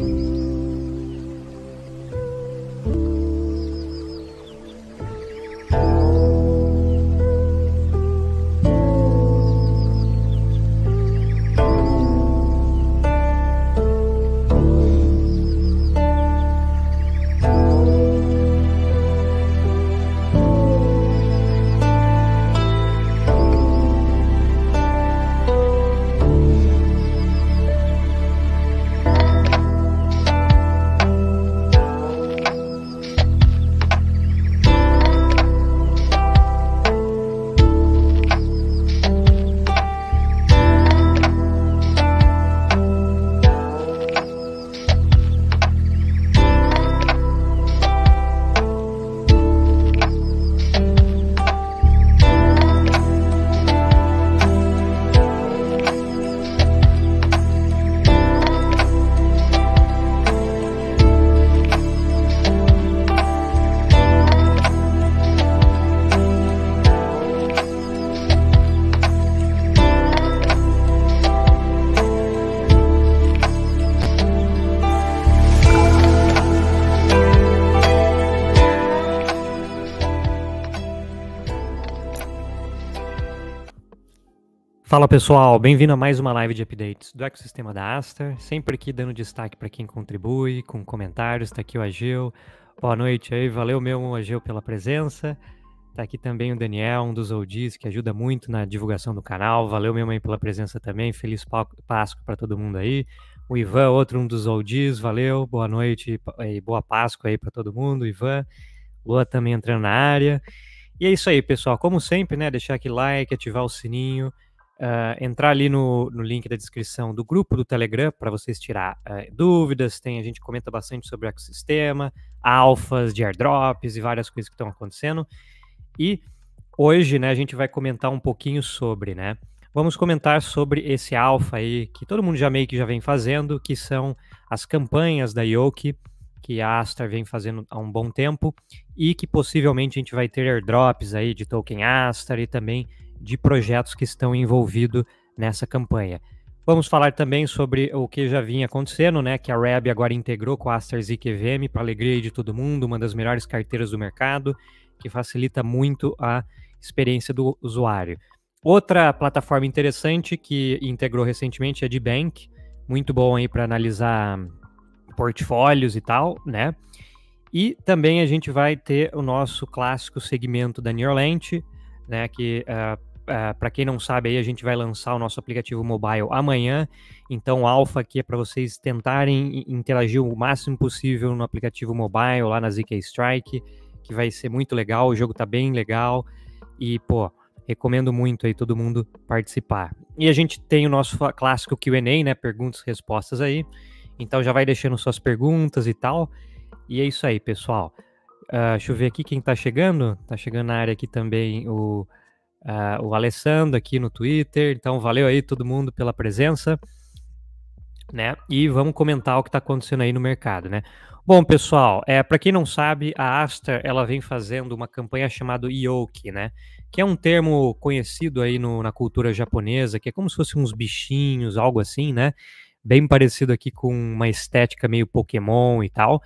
Bye. Fala pessoal, bem-vindo a mais uma live de updates do ecossistema da Aster, sempre aqui dando destaque para quem contribui, com comentários, está aqui o Agil, boa noite aí, valeu meu Agil pela presença, está aqui também o Daniel, um dos oldies que ajuda muito na divulgação do canal, valeu meu mãe pela presença também, feliz Páscoa para todo mundo aí, o Ivan, outro um dos oldies, valeu, boa noite e boa Páscoa aí para todo mundo, Ivan, Lua também entrando na área, e é isso aí pessoal, como sempre né, deixar aqui like, ativar o sininho, Uh, entrar ali no, no link da descrição do grupo do Telegram para vocês tirar uh, dúvidas. Tem a gente comenta bastante sobre o ecossistema, alfas de airdrops e várias coisas que estão acontecendo. E hoje, né, a gente vai comentar um pouquinho sobre, né? Vamos comentar sobre esse alfa aí que todo mundo já meio que já vem fazendo, que são as campanhas da Yoki que a Astar vem fazendo há um bom tempo e que possivelmente a gente vai ter airdrops aí de token Astar e também de projetos que estão envolvidos nessa campanha. Vamos falar também sobre o que já vinha acontecendo, né? Que a Reb agora integrou com a Aster QVM para alegria de todo mundo, uma das melhores carteiras do mercado, que facilita muito a experiência do usuário. Outra plataforma interessante que integrou recentemente é a D-Bank, muito bom aí para analisar portfólios e tal, né? E também a gente vai ter o nosso clássico segmento da Neuralent, né? Que uh, ah, para quem não sabe, aí a gente vai lançar o nosso aplicativo mobile amanhã. Então, o Alpha aqui é para vocês tentarem interagir o máximo possível no aplicativo mobile, lá na ZK Strike, que vai ser muito legal. O jogo tá bem legal. E, pô, recomendo muito aí todo mundo participar. E a gente tem o nosso clássico QA, né? Perguntas e respostas aí. Então, já vai deixando suas perguntas e tal. E é isso aí, pessoal. Uh, deixa eu ver aqui quem tá chegando. Tá chegando na área aqui também o uh, o Alessandro aqui no Twitter. Então, valeu aí todo mundo pela presença, né? E vamos comentar o que está acontecendo aí no mercado, né? Bom, pessoal, é, para quem não sabe, a Astra ela vem fazendo uma campanha chamada Yoki, né? Que é um termo conhecido aí no, na cultura japonesa, que é como se fossem uns bichinhos, algo assim, né? Bem parecido aqui com uma estética meio Pokémon e tal.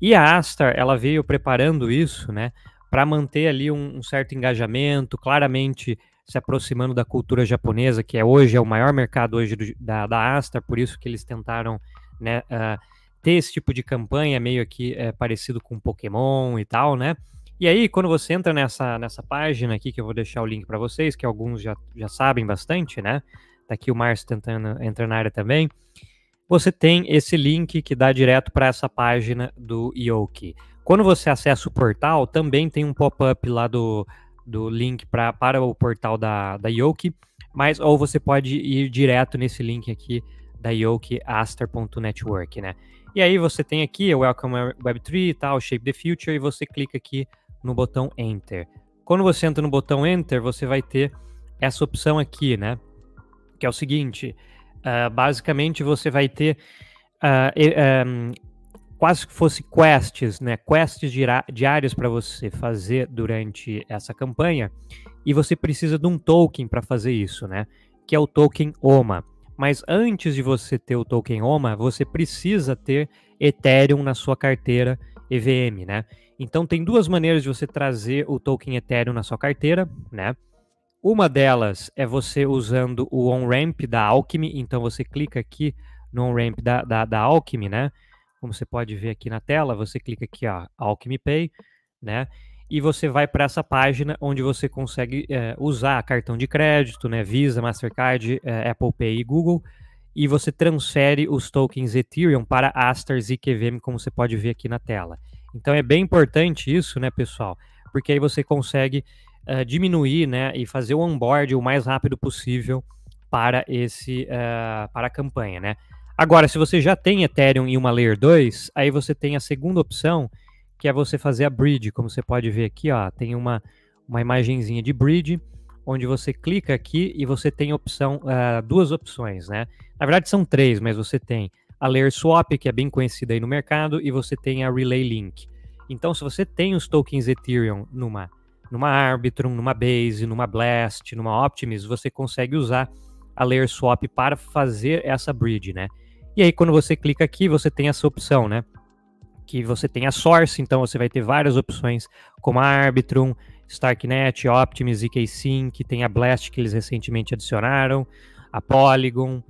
E a Astar, ela veio preparando isso, né, para manter ali um, um, certo engajamento, claramente se aproximando da cultura japonesa, que é hoje é o maior mercado hoje do, da, da Astar, por isso que eles tentaram né, uh, ter esse tipo de campanha meio aqui eh, parecido com Pokémon e tal, né? E aí, quando você entra nessa, nessa página aqui, que eu vou deixar o link para vocês, que alguns já, já sabem bastante, né? Tá aqui o Márcio tentando entrar na área também. Você tem esse link que dá direto para essa página do Yoki. Quando você acessa o portal, também tem um pop-up lá do, do link pra, para o portal da, da Yoki, mas ou você pode ir direto nesse link aqui da Yoki Aster.network, né? E aí você tem aqui o Welcome Web3 e tal, Shape the Future, e você clica aqui no botão Enter. Quando você entra no botão Enter, você vai ter essa opção aqui, né? Que é o seguinte: uh, basicamente você vai ter uh, ah, um, quase que fosse quests, né? Quests diários para você fazer durante essa campanha. E você precisa de um token para fazer isso, né? Que é o token OMA. Mas antes de você ter o token OMA, você precisa ter Ethereum na sua carteira EVM, né? Então tem duas maneiras de você trazer o token Ethereum na sua carteira, né? Uma delas é você usando o on-ramp da Alchemy, então você clica aqui no on-ramp da, da, da Alchemy, né? Como você pode ver aqui na tela, você clica aqui, ó, Alchemy Pay, né? E você vai para essa página onde você consegue é, usar cartão de crédito, né? Visa, Mastercard, é, Apple Pay e Google. E você transfere os tokens Ethereum para Aster KVM, como você pode ver aqui na tela. Então é bem importante isso, né, pessoal? Porque aí você consegue eh, diminuir, né, e fazer o onboard o mais rápido possível para esse para a campanha, né? Agora, se você já tem Ethereum e uma Layer 2, aí você tem a segunda opção, que é você fazer a bridge, como você pode ver aqui, ó, tem uma, uma imagenzinha de bridge, onde você clica aqui e você tem opção, uh, duas opções, né? Na verdade são três, mas você tem a Layer Swap, que é bem conhecida aí no mercado, e você tem a Relay Link. Então, se você tem os tokens Ethereum numa, numa Arbitrum, numa Base, numa Blast, numa Optimus, você consegue usar a Layer Swap para fazer essa bridge, né? E aí, quando você clica aqui, você tem essa opção, né? Que você tem a source, então você vai ter várias opções, como a Arbitrum, Starknet, Optimus, e Sync, tem a Blast que eles recentemente adicionaram, a Polygon,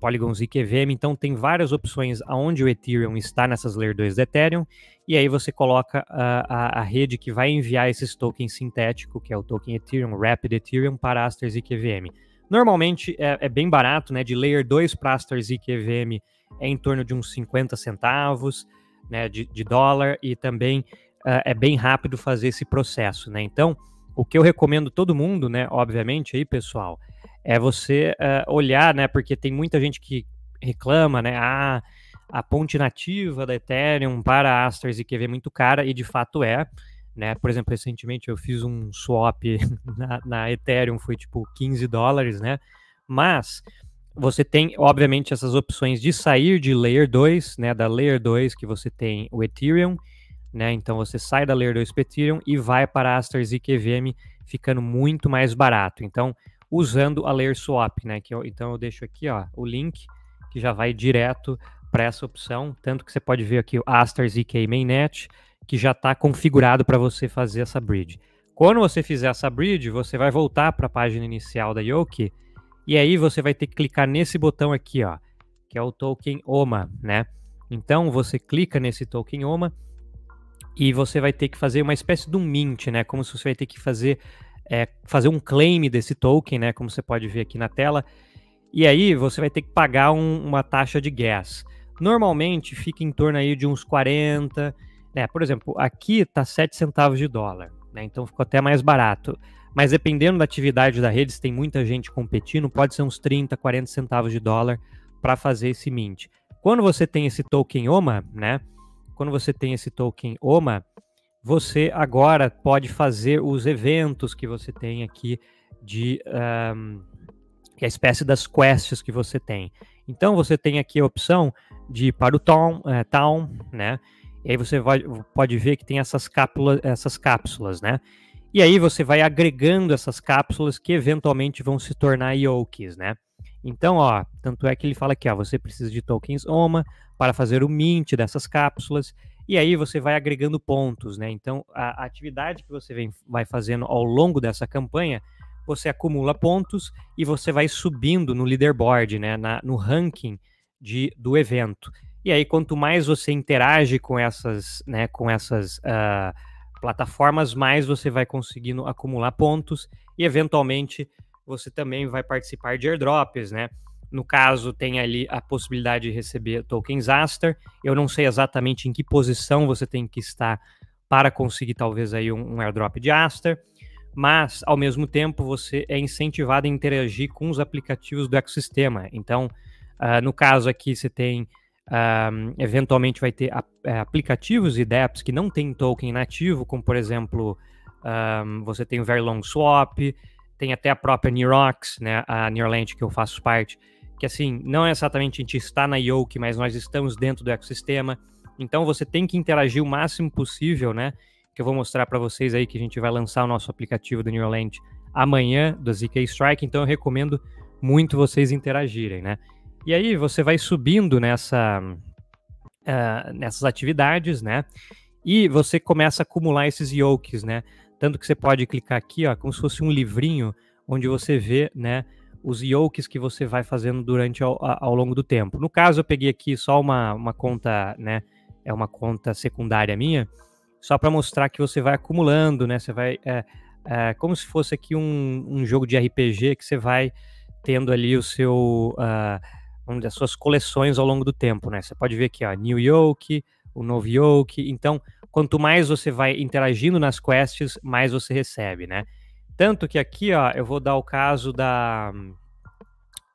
Polygon zkVM. Então, tem várias opções aonde o Ethereum está nessas Layer 2 do Ethereum. E aí, você coloca a, a, a rede que vai enviar esses tokens sintéticos, que é o token Ethereum, Rapid Ethereum, para Aster zkVM. Normalmente é, é, bem barato, né? De Layer 2 para e EVM é em torno de uns 50 centavos né, de, de dólar e também uh, é bem rápido fazer esse processo, né? Então, o que eu recomendo todo mundo, né? Obviamente aí, pessoal, é você uh, olhar, né? Porque tem muita gente que reclama, né? Ah, a ponte nativa da Ethereum para a AstarZK é muito cara e de fato é né? Por exemplo, recentemente eu fiz um swap na, na Ethereum, foi tipo 15 dólares, né? Mas você tem, obviamente, essas opções de sair de Layer 2, né? Da Layer 2 que você tem o Ethereum, né? Então você sai da Layer 2 para Ethereum e vai para Aster ZKVM ficando muito mais barato. Então, usando a Layer Swap, né? Que eu, então eu deixo aqui, ó, o link que já vai direto para essa opção, tanto que você pode ver aqui o Asters EK Mainnet, que já está configurado para você fazer essa bridge. Quando você fizer essa bridge, você vai voltar para a página inicial da Yoki e aí você vai ter que clicar nesse botão aqui, ó, que é o token OMA, né? Então você clica nesse token OMA e você vai ter que fazer uma espécie de um mint, né? Como se você vai ter que fazer é, fazer um claim desse token, né? Como você pode ver aqui na tela. E aí você vai ter que pagar um, uma taxa de gas. Normalmente fica em torno aí de uns 40 né? Por exemplo, aqui está 7 centavos de dólar, né? então ficou até mais barato. Mas dependendo da atividade da rede, se tem muita gente competindo, pode ser uns 30, 40 centavos de dólar para fazer esse mint. Quando você tem esse token OMA, né? Quando você tem esse token OMA, você agora pode fazer os eventos que você tem aqui de um, é a espécie das quests que você tem. Então você tem aqui a opção de ir para o town, é, eh, town né? E aí você vai, pode ver que tem essas, essas cápsulas, né? E aí você vai agregando essas cápsulas que eventualmente vão se tornar yokes, né? Então, ó, tanto é que ele fala que ó, você precisa de tokens OMA para fazer o mint dessas cápsulas, e aí você vai agregando pontos, né? Então, a, atividade que você vem, vai fazendo ao longo dessa campanha, você acumula pontos e você vai subindo no leaderboard, né? Na, no ranking de, do evento. E aí, quanto mais você interage com essas, né, com essas uh, plataformas, mais você vai conseguindo acumular pontos e, eventualmente, você também vai participar de airdrops, né? No caso, tem ali a possibilidade de receber tokens Aster. Eu não sei exatamente em que posição você tem que estar para conseguir talvez aí um, um airdrop de Aster, mas ao mesmo tempo você é incentivado a interagir com os aplicativos do ecossistema. Então, uh, no caso aqui, você tem eventualmente vai ter é, aplicativos e dApps que não tem token nativo, como por exemplo, você tem o Verlong Swap, tem até a própria Neurox, né, a Neuralink que eu faço parte, que assim, não é exatamente a gente está na Yoke, mas nós estamos dentro do ecossistema, então você tem que interagir o máximo possível, né, que eu vou mostrar para vocês aí que a gente vai lançar o nosso aplicativo do Neuralink amanhã, do ZK Strike, então eu recomendo muito vocês interagirem, né. E aí você vai subindo nessa, uh, nessas atividades, né? E você começa a acumular esses yokes, né? Tanto que você pode clicar aqui, ó, como se fosse um livrinho, onde você vê, né? Os yokes que você vai fazendo durante ao, ao longo do tempo. No caso, eu peguei aqui só uma, uma conta, né? É uma conta secundária minha, só para mostrar que você vai acumulando, né? Você vai. É, é, como se fosse aqui um, um jogo de RPG que você vai tendo ali o seu. Uh, uma das suas coleções ao longo do tempo, né? Você pode ver aqui, ó, New York, o Novo York. Então, quanto mais você vai interagindo nas quests, mais você recebe, né? Tanto que aqui, ó, eu vou dar o caso da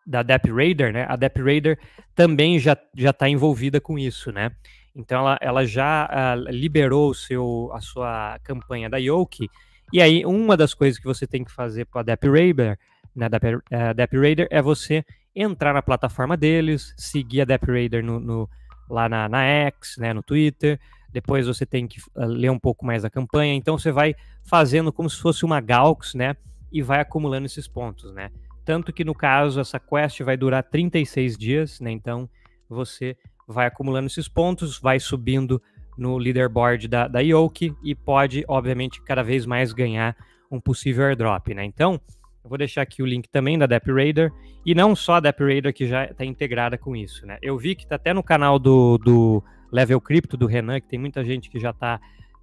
da Dep Raider, né? A Dep Raider também já já está envolvida com isso, né? Então ela, ela já uh, liberou seu, a sua campanha da Yoke. E aí uma das coisas que você tem que fazer para a Dep Raider, né? Dep, uh, eh, Dep Raider, é você entrar na plataforma deles, seguir a DepRaider no, no, lá na, na X, né, no Twitter. Depois você tem que ah, ler um pouco mais a campanha. Então você vai fazendo como se fosse uma Gaux, né? E vai acumulando esses pontos, né? Tanto que no caso essa quest vai durar 36 dias, né? Então você vai acumulando esses pontos, vai subindo no leaderboard da, da Yoke e pode, obviamente, cada vez mais ganhar um possível airdrop, né? Então, eu vou deixar aqui o link também da Dep Raider, e não só a Dep Raider que já está integrada com isso, né? Eu vi que está até no canal do, do Level Crypto do Renan, que tem muita gente que já está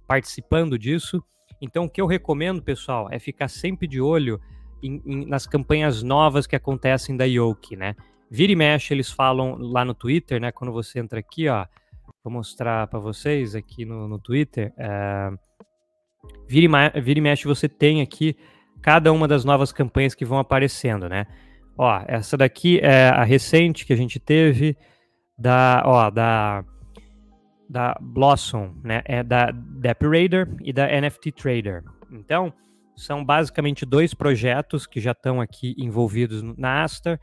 participando disso. Então, o que eu recomendo, pessoal, é ficar sempre de olho em, em, nas campanhas novas que acontecem da Yoke, né? Vira e mexe, eles falam lá no Twitter, né? Quando você entra aqui, ó, vou mostrar para vocês aqui no, no Twitter. É... Vira, e vira e mexe, você tem aqui cada uma das novas campanhas que vão aparecendo, né? Ó, essa daqui é a recente que a gente teve da, ó, da da Blossom, né? É da Dep Raider e da NFT Trader. Então, são basicamente dois projetos que já estão aqui envolvidos na Aster,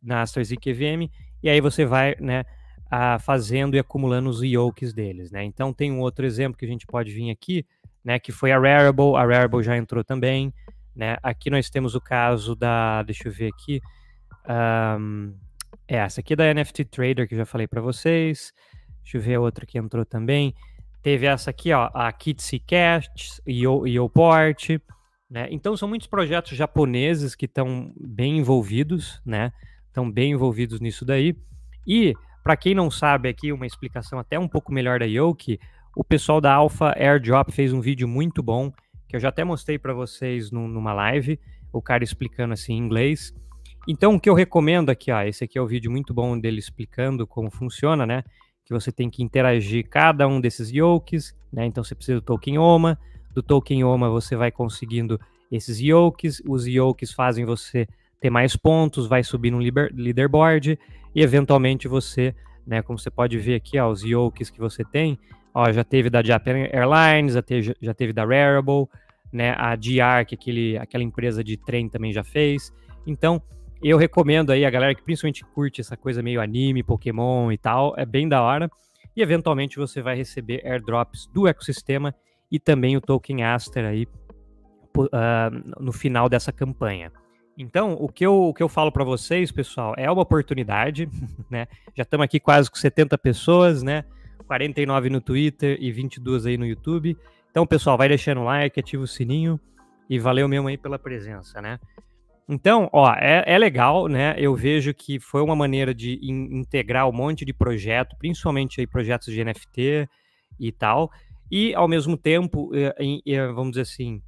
na Aster ZQVM, e aí você vai, né, a, fazendo e acumulando os yokes deles, né? Então, tem um outro exemplo que a gente pode vir aqui, né, que foi a Rarible, a Rarible já entrou também, né? Aqui nós temos o caso da, deixa eu ver aqui, um, é essa aqui da NFT Trader que eu já falei para vocês. Deixa eu ver a outra que entrou também. Teve essa aqui, ó, a Kitsy Cash e o Port, né? Então são muitos projetos japoneses que estão bem envolvidos, né? Estão bem envolvidos nisso daí. E para quem não sabe aqui uma explicação até um pouco melhor da Yoki, o pessoal da Alpha Airdrop fez um vídeo muito bom que eu já até mostrei para vocês numa live, o cara explicando assim em inglês. Então, o que eu recomendo aqui, ó, esse aqui é o um vídeo muito bom dele explicando como funciona, né? Que você tem que interagir cada um desses yokes, né? Então, você precisa do token OMA, do token OMA você vai conseguindo esses yokes, os yokes fazem você ter mais pontos, vai subir no leaderboard e eventualmente você, né, como você pode ver aqui, ó, os yokes que você tem, Ó, já teve da Japan Airlines, já teve, já teve da Rarible, né? A DR, que aquele, aquela empresa de trem também já fez. Então, eu recomendo aí a galera que principalmente curte essa coisa meio anime, Pokémon e tal, é bem da hora. E eventualmente você vai receber airdrops do ecossistema e também o token Aster aí uh, no final dessa campanha. Então, o que eu, o que eu falo para vocês, pessoal, é uma oportunidade, né? Já estamos aqui quase com 70 pessoas, né? 49 no Twitter e 22 aí no YouTube. Então, pessoal, vai deixando o like, ativa o sininho e valeu mesmo aí pela presença, né? Então, ó, é, é legal, né? Eu vejo que foi uma maneira de in integrar um monte de projeto, principalmente aí projetos de NFT e tal, e ao mesmo tempo, eh, eh, vamos dizer assim,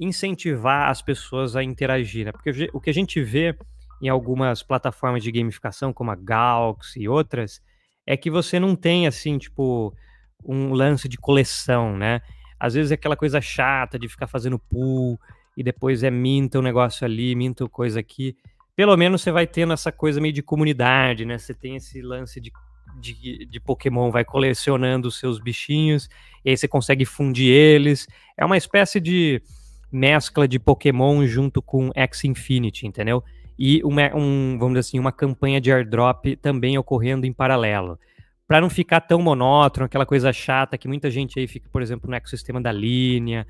incentivar as pessoas a interagir, né? Porque o que a gente vê em algumas plataformas de gamificação, como a Galaxy e outras, é que você não tem, assim, tipo, um lance de coleção, né? Às vezes é aquela coisa chata de ficar fazendo pool e depois é minta um negócio ali, minta coisa aqui. Pelo menos você vai tendo essa coisa meio de comunidade, né? Você tem esse lance de, de, de Pokémon, vai colecionando os seus bichinhos, e aí você consegue fundir eles. É uma espécie de mescla de Pokémon junto com X Infinity, entendeu? e uma, um, vamos dizer assim, uma campanha de airdrop também ocorrendo em paralelo. Para não ficar tão monótono, aquela coisa chata que muita gente aí fica, por exemplo, no ecossistema da linha,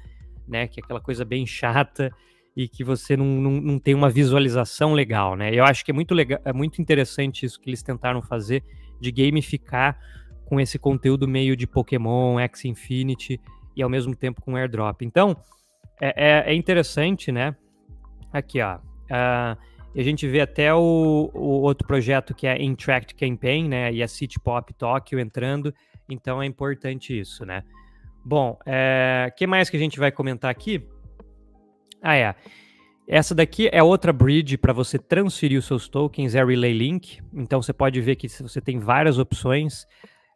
né? Que é aquela coisa bem chata e que você não, não, não tem uma visualização legal, né? Eu acho que é muito, legal, é muito interessante isso que eles tentaram fazer de gamificar com esse conteúdo meio de Pokémon, X Infinity e ao mesmo tempo com airdrop. Então, é, é, é interessante, né? Aqui, ó. Uh, e a gente vê até o, o outro projeto que é Intract Campaign, né? E a City Pop Tóquio entrando. Então é importante isso, né? Bom, o é, que mais que a gente vai comentar aqui? Ah, é. Essa daqui é outra bridge para você transferir os seus tokens, é Relay Link. Então você pode ver que você tem várias opções,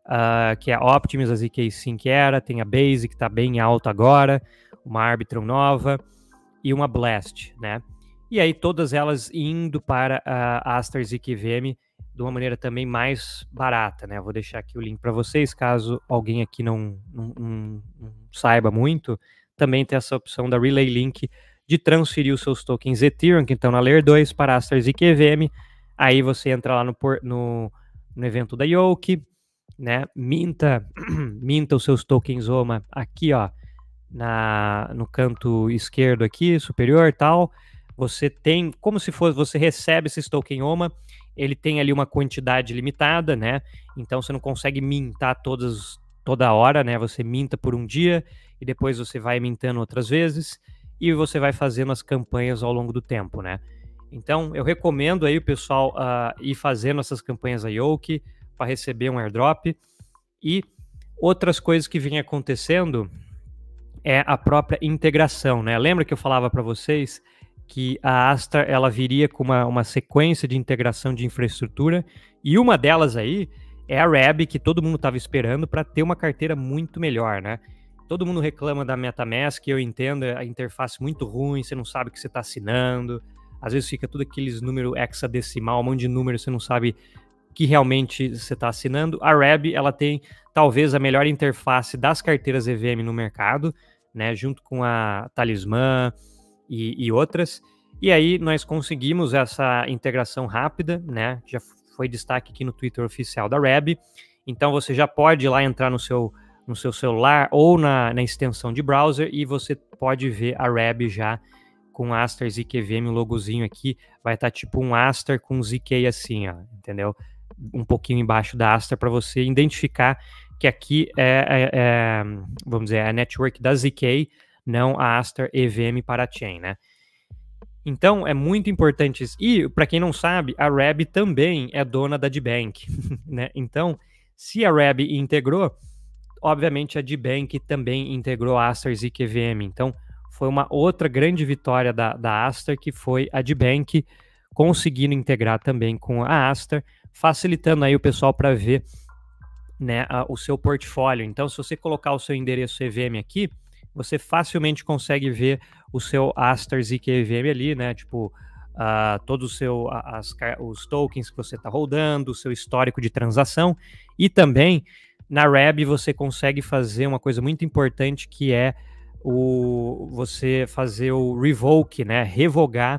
uh, que é a Optimus, a ZK Sync Era, tem a Base, que está bem alta agora, uma arbitron nova e uma Blast, né? E aí todas elas indo para a Astars e QVM de uma maneira também mais barata, né? Vou deixar aqui o link para vocês, caso alguém aqui não, não, não, não, saiba muito, também tem essa opção da Relay Link de transferir os seus tokens Ethereum, que estão na Layer 2, para Astars e QVM. Aí você entra lá no, no, no evento da Yoke, né? Minta, minta os seus tokens OMA aqui, ó, na, no canto esquerdo aqui, superior tal. Você tem, como se fosse, você recebe esse tokenioma, ele tem ali uma quantidade limitada, né? Então você não consegue mintar todas, toda hora, né? Você minta por um dia e depois você vai mintando outras vezes e você vai fazendo as campanhas ao longo do tempo, né? Então eu recomendo aí o pessoal uh, ir fazendo essas campanhas a Yoke para receber um airdrop e outras coisas que vêm acontecendo é a própria integração, né? Lembra que eu falava para vocês que a Astra ela viria com uma, uma sequência de integração de infraestrutura, e uma delas aí é a RAB, que todo mundo estava esperando para ter uma carteira muito melhor, né? Todo mundo reclama da MetaMask, eu entendo, a interface muito ruim, você não sabe o que você está assinando, às vezes fica tudo aqueles número hexadecimal, um monte de números, você não sabe que realmente você está assinando. A Reb ela tem talvez a melhor interface das carteiras EVM no mercado, né? Junto com a Talismã, e, e outras. E aí nós conseguimos essa integração rápida, né? Já foi destaque aqui no Twitter oficial da Reb. Então você já pode ir lá entrar no seu, no seu celular ou na, na extensão de browser e você pode ver a Reb já com Aster ZKVM, o logozinho aqui. Vai estar tá tipo um Aster com ZK assim, ó, entendeu? Um pouquinho embaixo da Aster para você identificar que aqui é, é, é, vamos dizer, é a network da ZK não a Aster EVM para a Chain, né? Então, é muito importante isso. E, para quem não sabe, a Reb também é dona da D-Bank, né? Então, se a Reb integrou, obviamente a D-Bank também integrou a Aster e QVM. Então, foi uma outra grande vitória da, da Aster, que foi a D-Bank conseguindo integrar também com a Aster, facilitando aí o pessoal para ver né, a, o seu portfólio. Então, se você colocar o seu endereço EVM aqui, você facilmente consegue ver o seu Aster ZQVM ali, né? Tipo, uh, todo o seu, as, os tokens que você está rodando, o seu histórico de transação. E também na RAB você consegue fazer uma coisa muito importante que é o você fazer o revoke, né? Revogar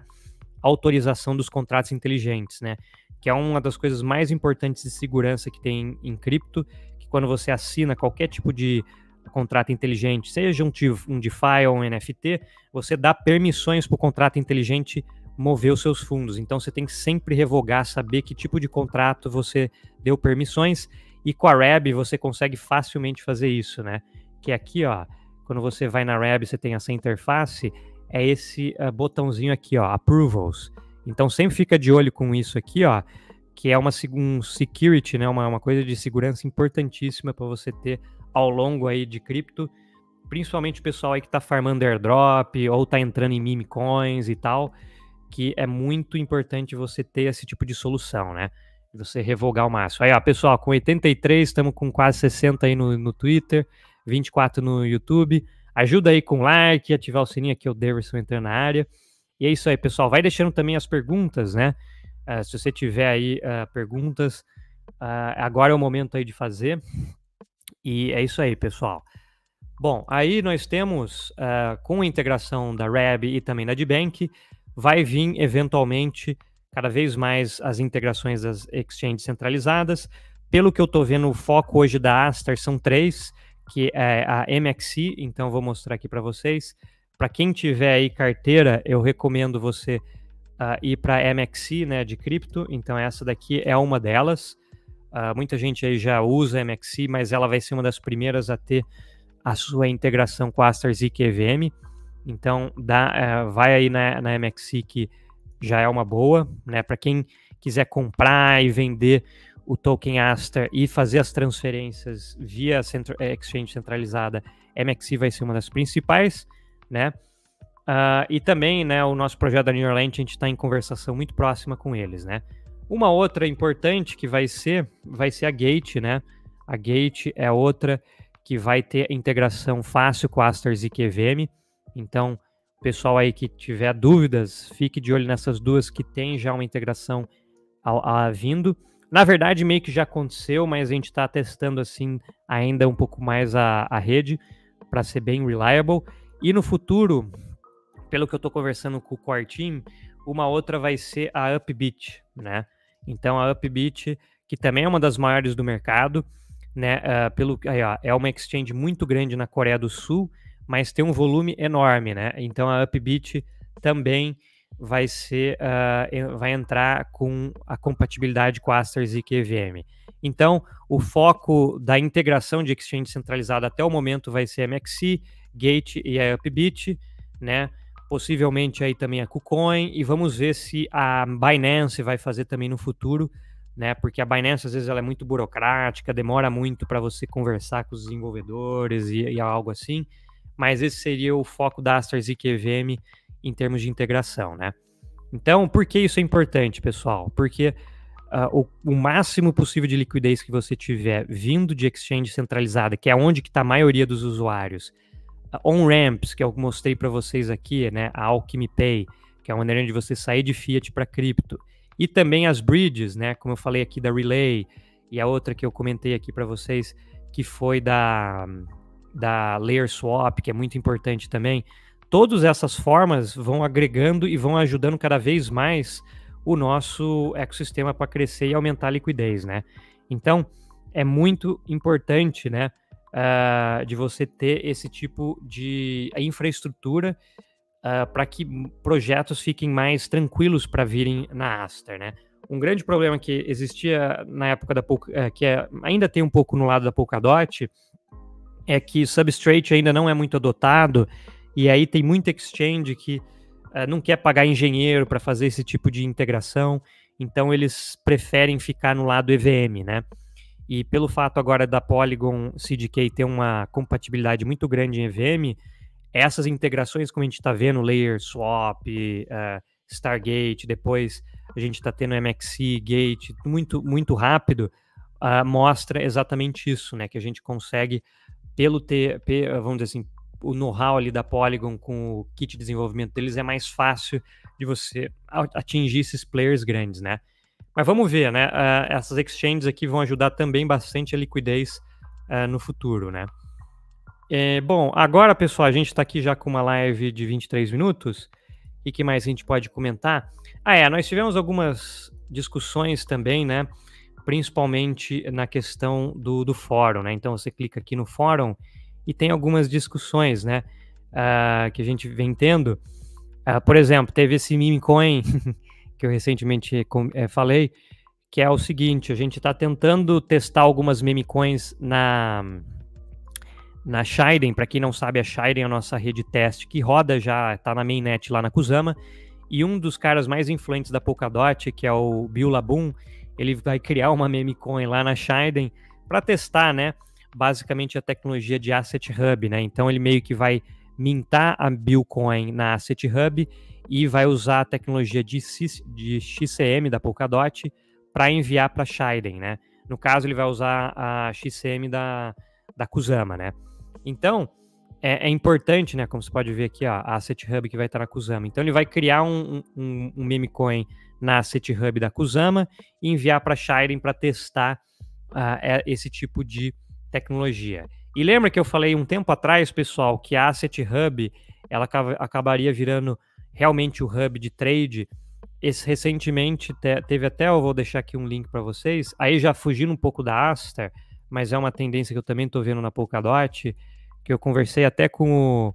a autorização dos contratos inteligentes, né? Que é uma das coisas mais importantes de segurança que tem em cripto, que quando você assina qualquer tipo de contrato inteligente, seja um, um DeFi ou um NFT, você dá permissões para o contrato inteligente mover os seus fundos. Então você tem que sempre revogar, saber que tipo de contrato você deu permissões. E com a RAB você consegue facilmente fazer isso, né? Que aqui, ó, quando você vai na RAB, você tem essa interface, é esse uh, botãozinho aqui, ó, Approvals. Então sempre fica de olho com isso aqui, ó, que é uma um security, né? Uma, uma coisa de segurança importantíssima para você ter ao longo aí de cripto, principalmente o pessoal aí que tá farmando airdrop ou tá entrando em meme coins e tal, que é muito importante você ter esse tipo de solução, né? Você revogar o máximo. Aí, ó, pessoal, com 83, estamos com quase 60 aí no, no Twitter, 24 no YouTube. Ajuda aí com like, ativar o sininho aqui, é o Davidson entrando na área. E é isso aí, pessoal. Vai deixando também as perguntas, né? Uh, se você tiver aí uh, perguntas, uh, agora é o momento aí de fazer. E é isso aí, pessoal. Bom, aí nós temos, uh, com a integração da RAB e também da DBank, vai vir eventualmente cada vez mais as integrações das exchanges centralizadas. Pelo que eu estou vendo, o foco hoje da Aster são três, que é a MXC, então vou mostrar aqui para vocês. Para quem tiver aí carteira, eu recomendo você uh, ir para a MXC né, de cripto, então essa daqui é uma delas. Uh, muita gente aí já usa a MXC, mas ela vai ser uma das primeiras a ter a sua integração com a Asters e QVM. Então, dá, uh, vai aí na, na MXC que já é uma boa, né? Para quem quiser comprar e vender o token Aster e fazer as transferências via centro, eh, exchange centralizada, MXC vai ser uma das principais, né? Uh, e também, né, o nosso projeto da New Orleans, a gente está em conversação muito próxima com eles, né? Uma outra importante que vai ser, vai ser a Gate, né? A Gate é outra que vai ter integração fácil com Asters e QVM. Então, pessoal aí que tiver dúvidas, fique de olho nessas duas que tem já uma integração a, a vindo. Na verdade, meio que já aconteceu, mas a gente está testando assim ainda um pouco mais a, a rede para ser bem reliable. E no futuro, pelo que eu estou conversando com o Core Team, uma outra vai ser a Upbeat, né? Então a Upbit, que também é uma das maiores do mercado, né? Uh, pelo, aí, ó, é uma exchange muito grande na Coreia do Sul, mas tem um volume enorme, né? Então a Upbit também vai ser, uh, vai entrar com a compatibilidade com Asters e QVM. Então o foco da integração de exchange centralizada até o momento vai ser a MXC, Gate e a Upbit, né? possivelmente aí também a KuCoin, e vamos ver se a Binance vai fazer também no futuro, né? Porque a Binance às vezes ela é muito burocrática, demora muito para você conversar com os desenvolvedores e, e, algo assim, mas esse seria o foco da Asters e QVM em termos de integração, né? Então, por que isso é importante, pessoal? Porque uh, o, o, máximo possível de liquidez que você tiver vindo de exchange centralizada, que é onde está a maioria dos usuários, on-ramps, é que eu mostrei para vocês aqui, né? A Alchemy Pay, que é uma maneira de você sair de fiat para cripto. E também as bridges, né? Como eu falei aqui da Relay e a outra que eu comentei aqui para vocês, que foi da, da Layer Swap, que é muito importante também. Todas essas formas vão agregando e vão ajudando cada vez mais o nosso ecossistema para crescer e aumentar a liquidez, né? Então, é muito importante, né? uh, de você ter esse tipo de infraestrutura uh, ah, para que projetos fiquem mais tranquilos para virem na Aster, né? Um grande problema que existia na época da Polk, uh, que é, ainda tem um pouco no lado da Polkadot, é que Substrate ainda não é muito adotado, e aí tem muito exchange que eh, não quer pagar engenheiro para fazer esse tipo de integração, então eles preferem ficar no lado EVM, né? E pelo fato agora da Polygon CDK ter uma compatibilidade muito grande em EVM, essas integrações, como a gente está vendo, Layer Swap, uh, Stargate, depois a gente está tendo MXC, Gate, muito, muito rápido, uh, mostra exatamente isso, né? Que a gente consegue, pelo ter, vamos dizer assim, o know-how ali da Polygon com o kit de desenvolvimento deles, é mais fácil de você atingir esses players grandes, né? Mas vamos ver, né? Uh, essas exchanges aqui vão ajudar também bastante a liquidez uh, no futuro, né? É, bom, agora, pessoal, a gente está aqui já com uma live de 23 minutos. E que mais a gente pode comentar? Ah, é, nós tivemos algumas discussões também, né? Principalmente na questão do, do fórum, né? Então você clica aqui no fórum e tem algumas discussões, né? Uh, que a gente vem tendo. Uh, por exemplo, teve esse meme coin que eu recentemente é, falei, que é o seguinte: a gente está tentando testar algumas memecoins na na Shiden. Para quem não sabe, a Shiden é a nossa rede teste que roda já, está na mainnet lá na Kusama. E um dos caras mais influentes da Polkadot, que é o Bill Laboon, ele vai criar uma memecoin lá na Shiden para testar, né? Basicamente a tecnologia de Asset Hub, né? Então ele meio que vai mintar a Billcoin na Asset Hub e vai usar a tecnologia de, C, de XCM da Polkadot para enviar para Shiden, né? No caso, ele vai usar a XCM da, da Kusama, né? Então, é, é importante, né? Como você pode ver aqui, ó, a Asset Hub que vai estar na Kusama. Então, ele vai criar um, um, um meme coin na Asset Hub da Kusama e enviar para Shiden para testar uh, esse tipo de tecnologia. E lembra que eu falei um tempo atrás, pessoal, que a Asset Hub ela acabaria virando realmente o hub de trade. Esse, recentemente te, teve até, eu vou deixar aqui um link para vocês, aí já fugindo um pouco da Aster, mas é uma tendência que eu também estou vendo na Polkadot, que eu conversei até com o,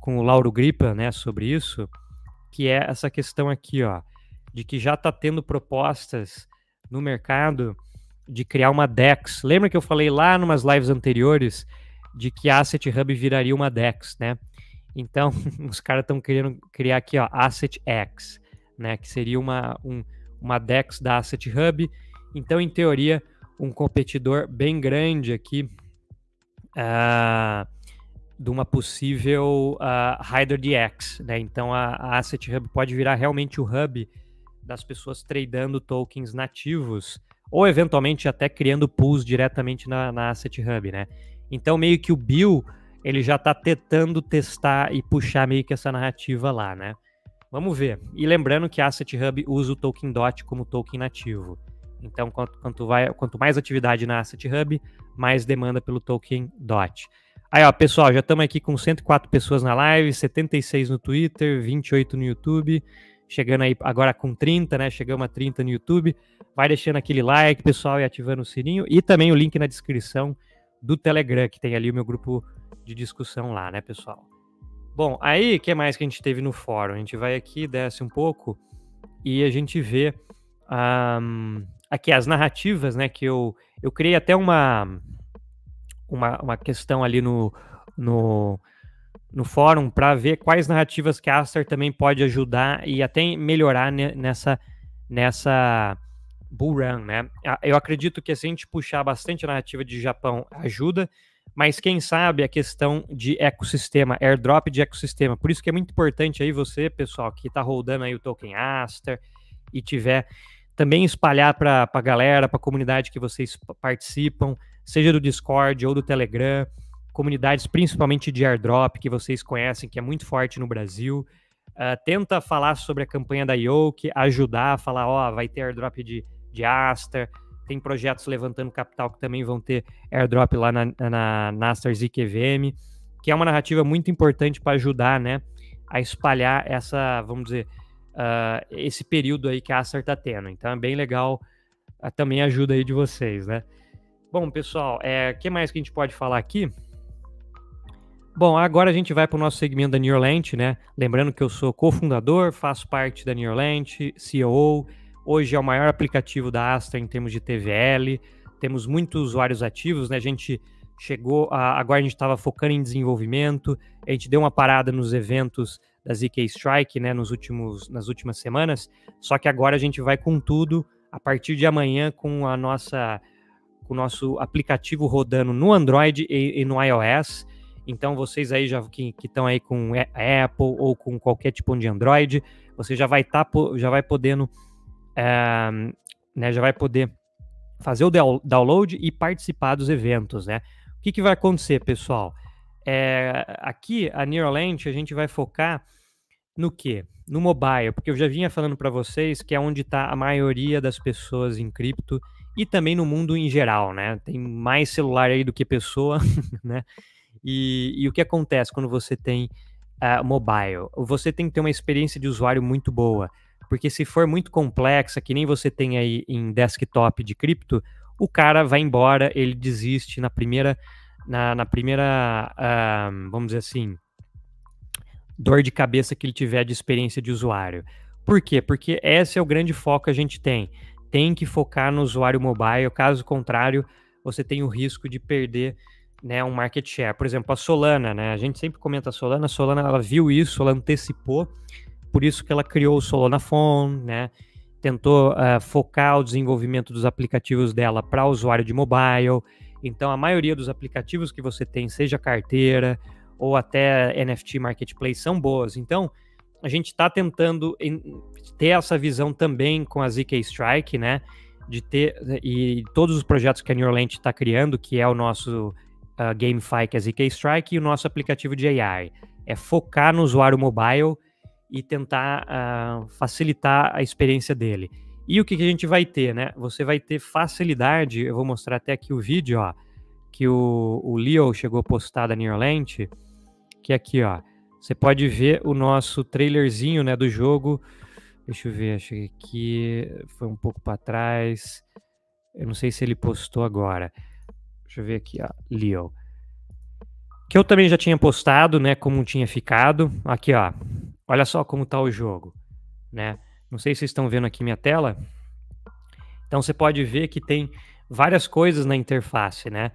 com o Lauro Gripa, né, sobre isso, que é essa questão aqui, ó, de que já está tendo propostas no mercado de criar uma DEX. Lembra que eu falei lá umas lives anteriores de que a Asset Hub viraria uma DEX, né? Então, os caras estão querendo criar aqui, ó, Asset X, né? Que seria uma, um, uma DEX da Asset Hub. Então, em teoria, um competidor bem grande aqui uh, de uma possível uh, ah, Hydra DX, né? Então, a, a, Asset Hub pode virar realmente o hub das pessoas tradando tokens nativos ou, eventualmente, até criando pools diretamente na, na Asset Hub, né? Então, meio que o Bill ele já está tentando testar e puxar meio que essa narrativa lá, né? Vamos ver. E lembrando que a Asset Hub usa o token DOT como token nativo. Então, quanto, quanto, vai, quanto mais atividade na Asset Hub, mais demanda pelo token DOT. Aí, ó, pessoal, já estamos aqui com 104 pessoas na live, 76 no Twitter, 28 no YouTube, chegando aí agora com 30, né? Chegamos a 30 no YouTube. Vai deixando aquele like, pessoal, e ativando o sininho. E também o link na descrição do Telegram, que tem ali o meu grupo de discussão lá, né, pessoal? Bom, aí, o que mais que a gente teve no fórum? A gente vai aqui, desce um pouco e a gente vê um, aqui as narrativas, né, que eu, eu criei até uma, uma, uma questão ali no, no, no fórum para ver quais narrativas que a Aster também pode ajudar e até melhorar nessa, nessa bull run, né? Ah, eu acredito que se a gente puxar bastante a narrativa de Japão ajuda, mas quem sabe a questão de ecossistema, airdrop de ecossistema. Por isso que é muito importante aí você, pessoal, que está rodando aí o token Aster e tiver também espalhar para a galera, para a comunidade que vocês participam, seja do Discord ou do Telegram, comunidades principalmente de airdrop que vocês conhecem, que é muito forte no Brasil. Uh, tenta falar sobre a campanha da Yolk, ajudar, falar, ó, oh, vai ter airdrop de de Aster, tem projetos levantando capital que também vão ter airdrop lá na, na, na Aster ZQVM, que é uma narrativa muito importante para ajudar, né, a espalhar essa, vamos dizer, uh, esse período aí que a Aster está tendo. Então é bem legal, uh, também ajuda aí de vocês, né. Bom, pessoal, o é, que mais que a gente pode falar aqui? Bom, agora a gente vai para o nosso segmento da Neuralent, né? Lembrando que eu sou cofundador, faço parte da Neuralent, CEO, Hoje é o maior aplicativo da Astra em termos de TVL, temos muitos usuários ativos, né? A gente chegou, a, agora a gente estava focando em desenvolvimento, a gente deu uma parada nos eventos da ZK Strike, né, nos últimos, nas últimas semanas, só que agora a gente vai com tudo a partir de amanhã com a nossa com o nosso aplicativo rodando no Android e, e no iOS. Então vocês aí já que estão aí com a é, Apple ou com qualquer tipo de Android, você já vai estar tá, já vai podendo é, né, já vai poder fazer o download e participar dos eventos, né? O que, que vai acontecer, pessoal? É, aqui, a Neuralink, a gente vai focar no que? No mobile, porque eu já vinha falando para vocês que é onde está a maioria das pessoas em cripto e também no mundo em geral, né? Tem mais celular aí do que pessoa, né? E, e o que acontece quando você tem uh, mobile? Você tem que ter uma experiência de usuário muito boa porque se for muito complexa, que nem você tem aí em desktop de cripto, o cara vai embora, ele desiste na primeira, na, na primeira, uh, vamos dizer assim, dor de cabeça que ele tiver de experiência de usuário. Por quê? Porque esse é o grande foco que a gente tem. Tem que focar no usuário mobile, caso contrário, você tem o risco de perder né, um market share. Por exemplo, a Solana, né? A gente sempre comenta a Solana, a Solana ela viu isso, ela antecipou por isso que ela criou o Solana Phone, né? Tentou uh, focar o desenvolvimento dos aplicativos dela para usuário de mobile. Então, a maioria dos aplicativos que você tem, seja carteira ou até NFT Marketplace, são boas. Então, a gente está tentando ter essa visão também com a ZK Strike, né? De ter e todos os projetos que a Neuralink está criando, que é o nosso uh, ah, GameFi, que é a ZK Strike, e o nosso aplicativo de AI. É focar no usuário mobile e tentar uh, facilitar a experiência dele. E o que, que, a gente vai ter, né? Você vai ter facilidade, eu vou mostrar até aqui o vídeo, ó, que o, o Leo chegou a postar da Neuralent, que é aqui, ó, você pode ver o nosso trailerzinho, né, do jogo. Deixa eu ver, achei que foi um pouco para trás. Eu não sei se ele postou agora. Deixa eu ver aqui, ó, Leo. Que eu também já tinha postado, né, como tinha ficado. Aqui, ó, Olha só como está o jogo, né? Não sei se vocês estão vendo aqui minha tela. Então você pode ver que tem várias coisas na interface, né?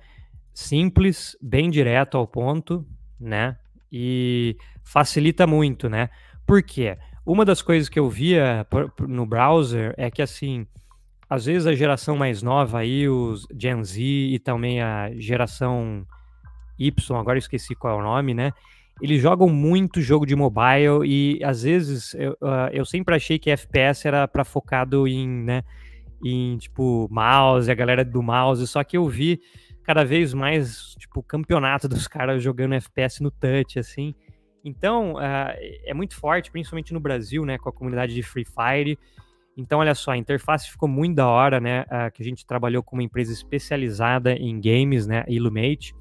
Simples, bem direto ao ponto, né? E facilita muito, né? Por quê? Uma das coisas que eu via no browser é que assim, às vezes a geração mais nova aí, os Gen Z e também a geração Y, agora eu esqueci qual é o nome, né? eles jogam muito jogo de mobile e às vezes eu, uh, eu sempre achei que FPS era para focado em, né, em tipo mouse, a galera do mouse, só que eu vi cada vez mais tipo campeonato dos caras jogando FPS no touch assim. Então, uh, é muito forte, principalmente no Brasil, né, com a comunidade de Free Fire. Então, olha só, a interface ficou muito da hora, né, uh, que a gente trabalhou com uma empresa especializada em games, né, Illumate.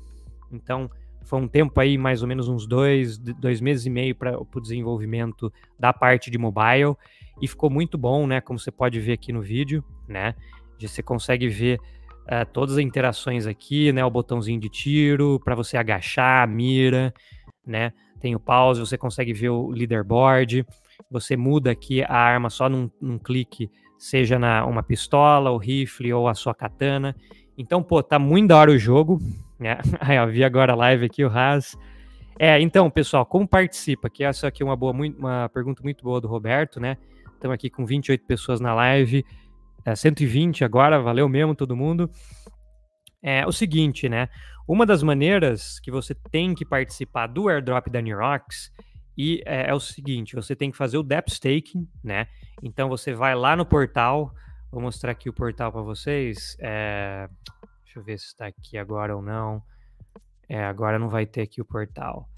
Então, foi um tempo aí, mais ou menos uns dois, dois meses e meio para o desenvolvimento da parte de mobile. E ficou muito bom, né? Como você pode ver aqui no vídeo, né? Você consegue ver uh, todas as interações aqui, né? O botãozinho de tiro, para você agachar a mira, né? Tem o pause, você consegue ver o leaderboard. Você muda aqui a arma só num, num clique, seja na uma pistola, o rifle ou a sua katana. Então, pô, tá muito da hora o jogo. Né? Aí, ó, vi agora a live aqui, o Haas. É, então, pessoal, como participa? Que essa aqui é uma, boa, uma pergunta muito boa do Roberto, né? Estamos aqui com 28 pessoas na live, é, 120 agora, valeu mesmo todo mundo. É o seguinte, né? Uma das maneiras que você tem que participar do airdrop da Nirox e é, é, o seguinte: você tem que fazer o depth staking, né? Então você vai lá no portal, vou mostrar aqui o portal para vocês. É, Deixa eu ver se está aqui agora ou não. É, agora não vai ter aqui o portal.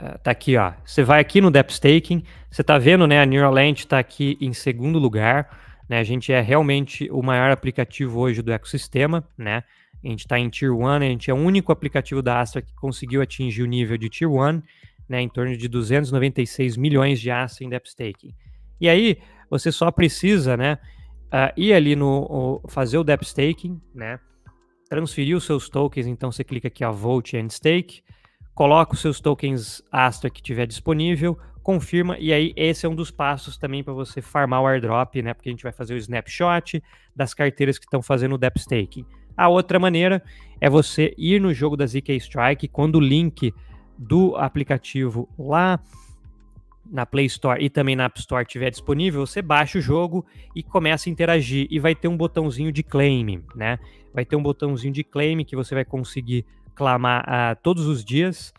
Ah, tá aqui, ó. Você vai aqui no Depth Staking, você tá vendo, né? A Neuralink está aqui em segundo lugar. Né, a gente é realmente o maior aplicativo hoje do ecossistema, né? A gente está em Tier 1, a gente é o único aplicativo da Astra que conseguiu atingir o nível de Tier 1, né, em torno de 296 milhões de Astra em Depth Staking. E aí, você só precisa, né, uh, ir ali no fazer o depth staking, né? Transferir os seus tokens, então você clica aqui a vote and Stake, coloca os seus tokens Astra que tiver disponível, confirma e aí esse é um dos passos também para você farmar o airdrop, né? Porque a gente vai fazer o snapshot das carteiras que estão fazendo o depth staking. A outra maneira é você ir no jogo da ZK Strike quando o link do aplicativo lá na Play Store e também na App Store tiver disponível, você baixa o jogo e começa a interagir. E vai ter um botãozinho de claim, né? Vai ter um botãozinho de claim que você vai conseguir clamar uh, todos os dias.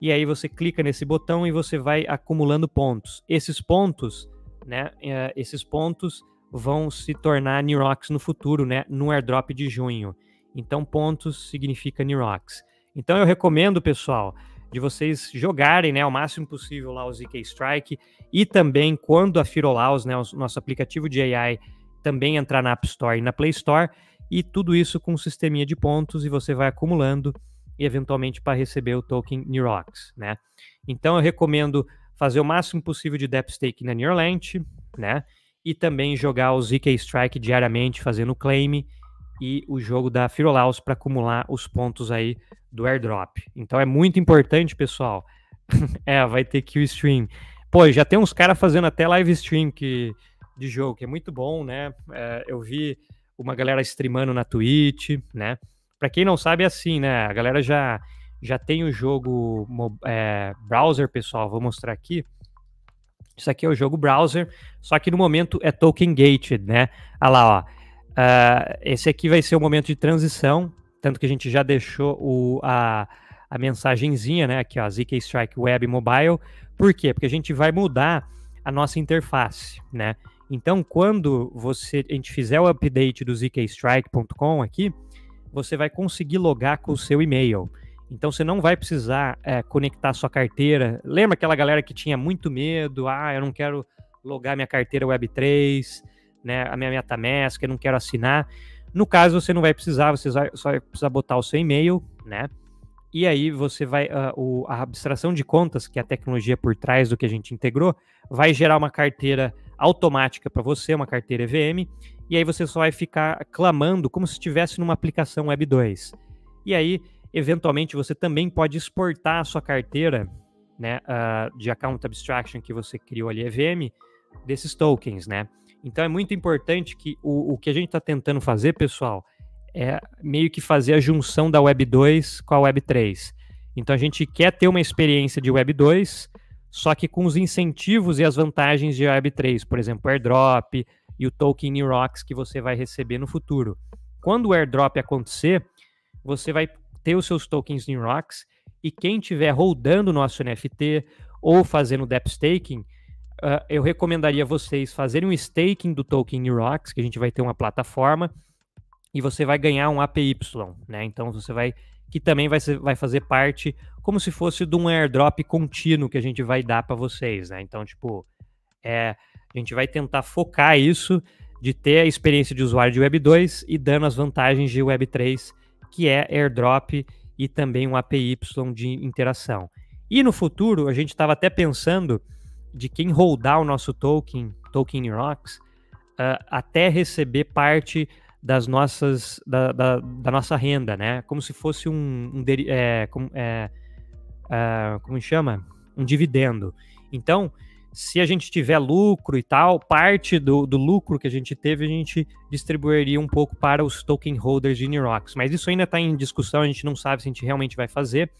E aí você clica nesse botão e você vai acumulando pontos. Esses pontos, né? Uh, esses pontos vão se tornar Nirox no futuro, né? No airdrop de junho. Então, pontos significa Nirox. Então, eu recomendo, pessoal, de vocês jogarem, né, o máximo possível lá o ZK Strike e também quando a Firolaus, né, o nosso aplicativo de AI, também entrar na App Store e na Play Store e tudo isso com um sisteminha de pontos e você vai acumulando e eventualmente para receber o token Neurox, né? Então eu recomendo fazer o máximo possível de depth stake na Neuralent, né? E também jogar o ZK Strike diariamente fazendo claim e o jogo da Firolaus para acumular os pontos aí do airdrop. Então é muito importante, pessoal. é, vai ter que o stream. Pô, já tem uns caras fazendo até live stream que, de jogo, que é muito bom, né? É, eu vi uma galera streamando na Twitch, né? Pra quem não sabe, é assim, né? A galera já, já tem o jogo é, browser, pessoal. Vou mostrar aqui. Isso aqui é o jogo browser, só que no momento é token gated, né? Olha ah lá, ó. Uh, esse aqui vai ser o momento de transição, tanto que a gente já deixou o, a, a mensagenzinha, né? Aqui, ó, ZK Strike Web Mobile. Por quê? Porque a gente vai mudar a nossa interface, né? Então, quando você a gente fizer o update do zkstrike.com aqui, você vai conseguir logar com o seu e-mail. Então, você não vai precisar é, conectar sua carteira. Lembra aquela galera que tinha muito medo? Ah, eu não quero logar minha carteira Web3, né, a minha MetaMask, eu não quero assinar. No caso, você não vai precisar, você só vai precisar botar o seu e-mail, né? E aí você vai. Ah, o, a abstração de contas, que é a tecnologia por trás do que a gente integrou, vai gerar uma carteira automática para você, uma carteira EVM, e aí você só vai ficar clamando como se estivesse numa aplicação Web 2. E aí, eventualmente, você também pode exportar a sua carteira né, uh, de account abstraction que você criou ali, EVM, desses tokens, né? Então é muito importante que o, o que a gente está tentando fazer, pessoal, é meio que fazer a junção da Web 2 com a Web 3. Então a gente quer ter uma experiência de Web 2, só que com os incentivos e as vantagens de Web 3, por exemplo, o airdrop e o token rocks que você vai receber no futuro. Quando o airdrop acontecer, você vai ter os seus tokens rocks e quem tiver rodando o nosso NFT ou fazendo depth staking uh, eu recomendaria vocês fazerem um staking do token Rocks, que a gente vai ter uma plataforma e você vai ganhar um APY, né? Então você vai que também vai, ser, vai fazer parte como se fosse de um airdrop contínuo que a gente vai dar para vocês, né? Então, tipo, é, a gente vai tentar focar isso de ter a experiência de usuário de Web 2 e dando as vantagens de Web 3, que é airdrop e também um APY de interação. E no futuro, a gente estava até pensando de quem holdar o nosso token, token Rocks, uh, até receber parte das nossas da, da, da, nossa renda, né? Como se fosse um, um é, como, é, uh, como chama, um dividendo. Então, se a gente tiver lucro e tal, parte do, do lucro que a gente teve a gente distribuiria um pouco para os token holders de Nirox. Mas isso ainda está em discussão, a gente não sabe se a gente realmente vai fazer.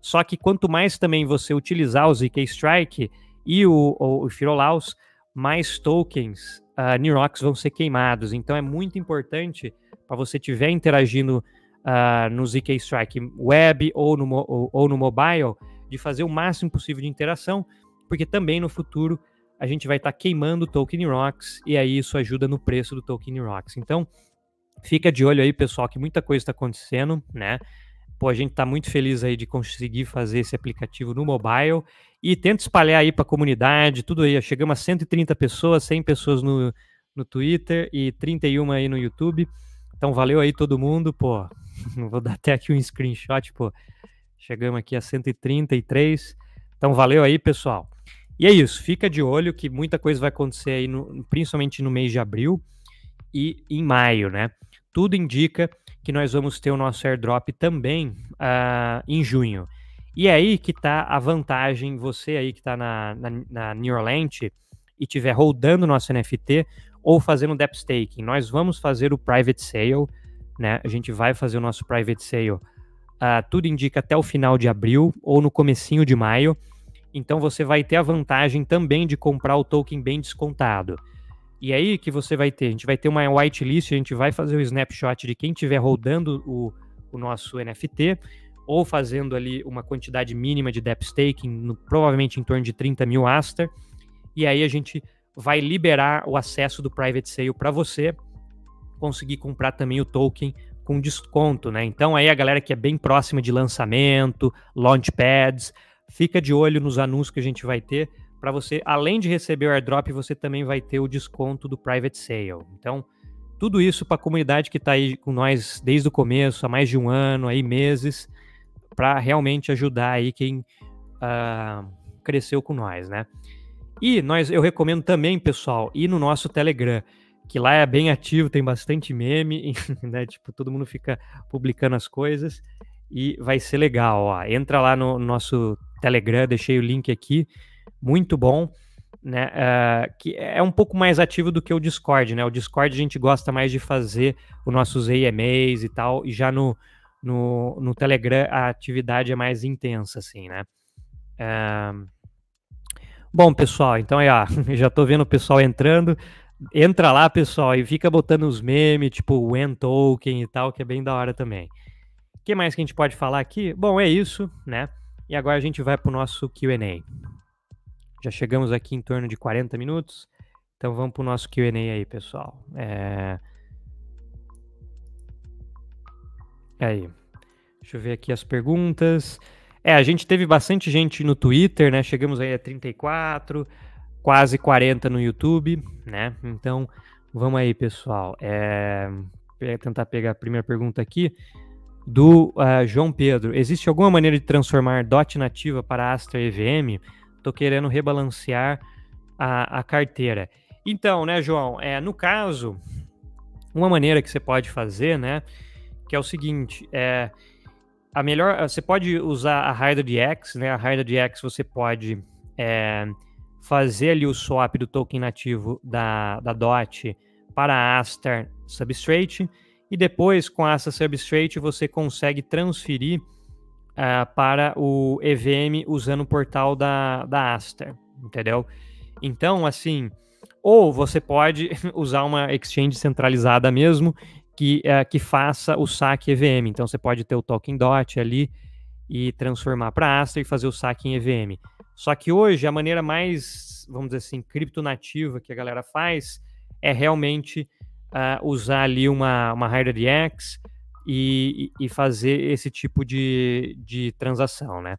Só que quanto mais também você utilizar o ZK Strike, e o, o, o Firolaus, mais tokens uh, Nirox vão ser queimados. Então é muito importante para você estiver interagindo uh, no ZK Strike web ou no, ou, ou no mobile, de fazer o máximo possível de interação, porque também no futuro a gente vai estar tá queimando token rocks e aí isso ajuda no preço do token rocks. Então, fica de olho aí, pessoal, que muita coisa está acontecendo, né? Pô, a gente está muito feliz aí de conseguir fazer esse aplicativo no mobile e tenta espalhar aí para a comunidade, tudo aí. Chegamos a 130 pessoas, 100 pessoas no, no Twitter e 31 aí no YouTube. Então valeu aí todo mundo, pô. Vou dar até aqui um screenshot, pô. Chegamos aqui a 133. Então valeu aí, pessoal. E é isso, fica de olho que muita coisa vai acontecer aí, no, principalmente no mês de abril e em maio, né? Tudo indica que nós vamos ter o nosso airdrop também uh, em junho. E é aí que está a vantagem, você aí que está na, na, na Neuralent e tiver rodando nosso NFT ou fazendo depth staking, nós vamos fazer o private sale, né? A gente vai fazer o nosso private sale. Uh, tudo indica até o final de abril ou no comecinho de maio. Então você vai ter a vantagem também de comprar o token bem descontado. E aí que você vai ter, a gente vai ter uma whitelist, a gente vai fazer o um snapshot de quem estiver rodando o, o nosso NFT ou fazendo ali uma quantidade mínima de depth staking, no, provavelmente em torno de 30 mil Aster, e aí a gente vai liberar o acesso do private sale para você conseguir comprar também o token com desconto, né? Então aí a galera que é bem próxima de lançamento, launchpads, fica de olho nos anúncios que a gente vai ter para você, além de receber o airdrop, você também vai ter o desconto do private sale. Então, tudo isso para a comunidade que está aí com nós desde o começo, há mais de um ano, aí meses para realmente ajudar aí quem uh, cresceu com nós, né? E nós, eu recomendo também, pessoal, ir no nosso Telegram, que lá é bem ativo, tem bastante meme, né? Tipo, todo mundo fica publicando as coisas e vai ser legal, ó. Entra lá no, nosso Telegram, deixei o link aqui, muito bom. Né, uh, que é um pouco mais ativo do que o Discord, né? O Discord a gente gosta mais de fazer os nossos AMAs e tal, e já no, no, no Telegram a atividade é mais intensa, assim, né? É... Bom, pessoal, então aí, ó, já tô vendo o pessoal entrando. Entra lá, pessoal, e fica botando os memes, tipo o token e tal, que é bem da hora também. O que mais que a gente pode falar aqui? Bom, é isso, né? E agora a gente vai pro nosso Q&A. Já chegamos aqui em torno de 40 minutos, então vamos pro nosso Q&A aí, pessoal. É... Aí. Deixa eu ver aqui as perguntas. É, a gente teve bastante gente no Twitter, né? Chegamos aí a 34, quase 40 no YouTube, né? Então, vamos aí, pessoal. É, tentar pegar a primeira pergunta aqui do uh, João Pedro. Existe alguma maneira de transformar DOT nativa para Astra EVM? Tô querendo rebalancear a, a carteira. Então, né, João? É, no caso, uma maneira que você pode fazer, né? que é o seguinte, é a melhor, você pode usar a Hydra né? A Hydra você pode é, fazer ali o swap do token nativo da, da DOT para a Aster Substrate e depois com a Aster Substrate você consegue transferir uh, para o EVM usando o portal da, da Aster, entendeu? Então, assim, ou você pode usar uma exchange centralizada mesmo que, uh, que faça o saque EVM. Então você pode ter o token DOT ali e transformar para Aster e fazer o saque em EVM. Só que hoje a maneira mais, vamos dizer assim, criptonativa que a galera faz é realmente uh, usar ali uma, uma Hydra DX e, e, fazer esse tipo de, de transação, né?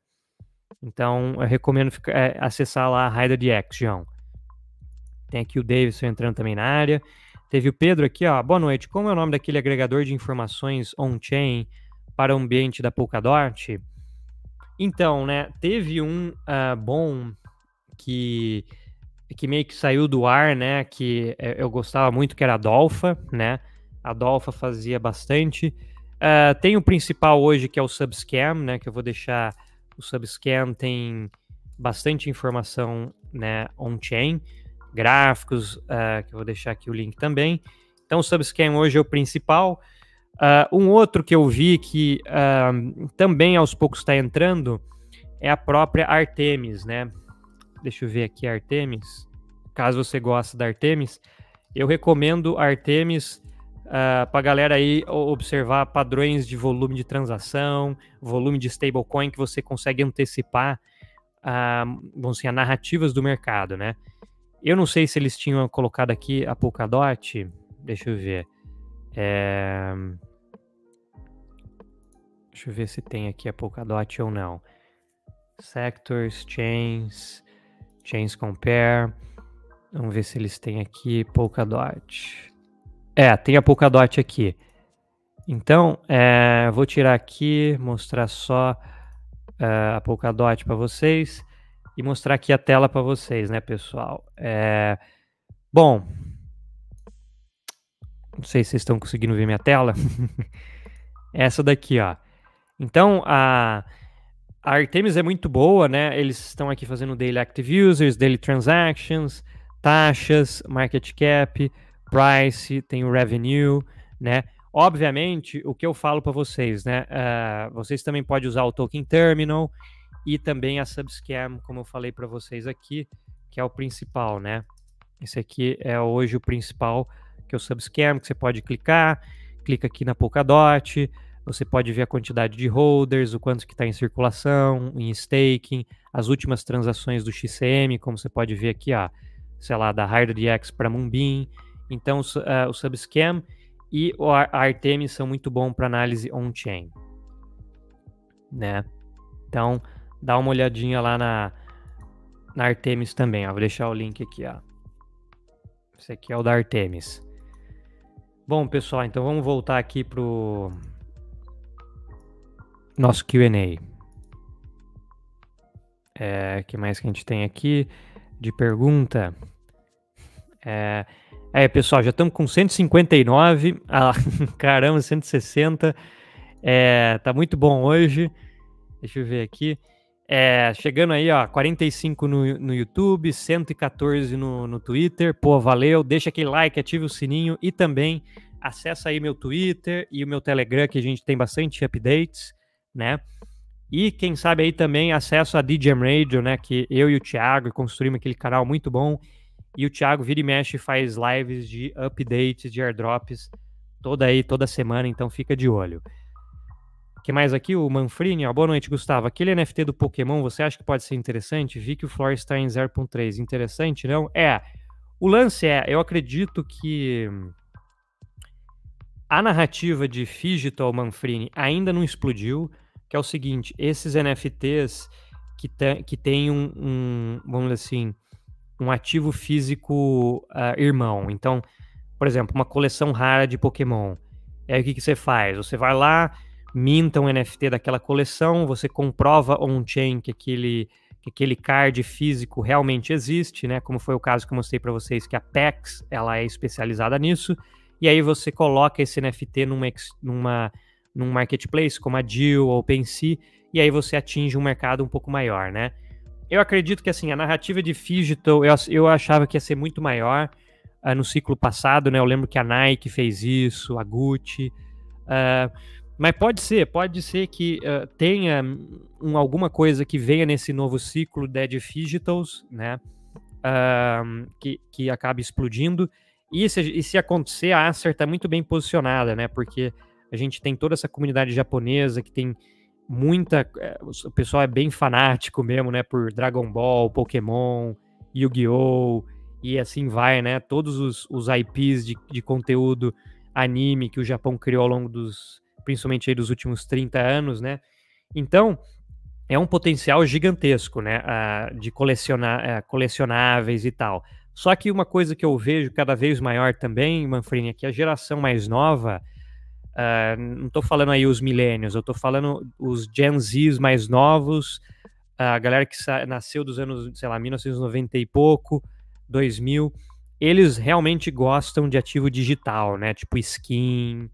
Então eu recomendo ficar, é, eh, acessar lá a Hydra X, João. Tem aqui o Davidson entrando também na área. Teve o Pedro aqui, ó. Boa noite. Como é o nome daquele agregador de informações on-chain para o ambiente da Polkadot? Então, né, teve um uh, bom que que meio que saiu do ar, né, que é, eu gostava muito, que era a Dolfa, né? A Dolfa fazia bastante. Uh, tem o principal hoje, que é o Subscam, né, que eu vou deixar... O Subscam tem bastante informação, né, on-chain, gráficos, uh, que eu vou deixar aqui o link também. Então, o Subscan hoje é o principal. Uh, um outro que eu vi que uh, também aos poucos está entrando é a própria Artemis, né? Deixa eu ver aqui a Artemis. Caso você goste da Artemis, eu recomendo a Artemis uh, para galera aí observar padrões de volume de transação, volume de stablecoin que você consegue antecipar, uh, vamos narrativas do mercado, né? Eu não sei se eles tinham colocado aqui a Polkadot. Deixa eu ver. É... Deixa eu ver se tem aqui a Polkadot ou não. Sectors, Chains, Chains Compare. Vamos ver se eles têm aqui Polkadot. É, tem a Polkadot aqui. Então, é, vou tirar aqui, mostrar só uh, a Polkadot para vocês e mostrar aqui a tela para vocês, né, pessoal? É... Bom, não sei se vocês estão conseguindo ver minha tela. Essa daqui, ó. Então, a, a Artemis é muito boa, né? Eles estão aqui fazendo daily active users, daily transactions, taxas, market cap, price, tem o revenue, né? Obviamente, o que eu falo para vocês, né? Uh, vocês também podem usar o token terminal, e também a Subscam, como eu falei para vocês aqui, que é o principal, né? Esse aqui é hoje o principal, que é o Subscam, que você pode clicar, clica aqui na Polkadot, você pode ver a quantidade de holders, o quanto que está em circulação, em staking, as últimas transações do XCM, como você pode ver aqui, ó, sei lá, da HardDX para Mumbin. Então, uh, o Subscam e a Artemis são muito bom para análise on-chain, né? Então, dá uma olhadinha lá na, na Artemis também. Ó. Vou deixar o link aqui. Ó. Esse aqui é o da Artemis. Bom, pessoal, então vamos voltar aqui pro nosso QA. É, que mais que a gente tem aqui de pergunta? É, é pessoal, já estamos com 159. Ah, caramba, 160. É, tá muito bom hoje. Deixa eu ver aqui. É, chegando aí, ó, 45 no, no YouTube, 114 no, no Twitter. Pô, valeu. Deixa aquele like, ative o sininho e também acessa aí meu Twitter e o meu Telegram, que a gente tem bastante updates, né? E quem sabe aí também acesso a DJ Radio, né? Que eu e o Thiago construímos aquele canal muito bom. E o Thiago vira e mexe faz lives de updates, de airdrops, toda aí, toda semana, então fica de olho que mais aqui? O Manfrini, ó, boa noite, Gustavo. Aquele NFT do Pokémon, você acha que pode ser interessante? Vi que o Floor está em 0.3. Interessante, não? É. O lance é, eu acredito que a narrativa de Digital Manfrini ainda não explodiu, que é o seguinte, esses NFTs que, que têm um, um, vamos dizer assim, um ativo físico uh, irmão. Então, por exemplo, uma coleção rara de Pokémon. Aí é, o que, que você faz? Você vai lá, minta um NFT daquela coleção, você comprova on-chain que aquele, que aquele card físico realmente existe, né? Como foi o caso que eu mostrei para vocês, que a PEX ela é especializada nisso, e aí você coloca esse NFT numa, numa, num marketplace como a Deal ou OpenSea, e aí você atinge um mercado um pouco maior, né? Eu acredito que assim, a narrativa de digital eu, eu achava que ia ser muito maior uh, no ciclo passado, né? Eu lembro que a Nike fez isso, a Gucci. Uh, mas pode ser, pode ser que uh, tenha um, alguma coisa que venha nesse novo ciclo Dead Figitals, né? Uh, que, que acabe explodindo. E se, e se acontecer, a Acer está muito bem posicionada, né? Porque a gente tem toda essa comunidade japonesa que tem muita. Eh, o pessoal é bem fanático mesmo, né? Por Dragon Ball, Pokémon, Yu-Gi-Oh! E assim vai, né? Todos os, os IPs de, de conteúdo anime que o Japão criou ao longo dos principalmente aí dos últimos 30 anos, né? Então, é um potencial gigantesco, né, uh, de colecionar, uh, eh, colecionáveis e tal. Só que uma coisa que eu vejo cada vez maior também, Manfrini, é que a geração mais nova, uh, não estou falando aí os milênios, eu estou falando os Gen Zs mais novos, a galera que nasceu dos anos, sei lá, 1990 e pouco, 2000, eles realmente gostam de ativo digital, né, tipo skin,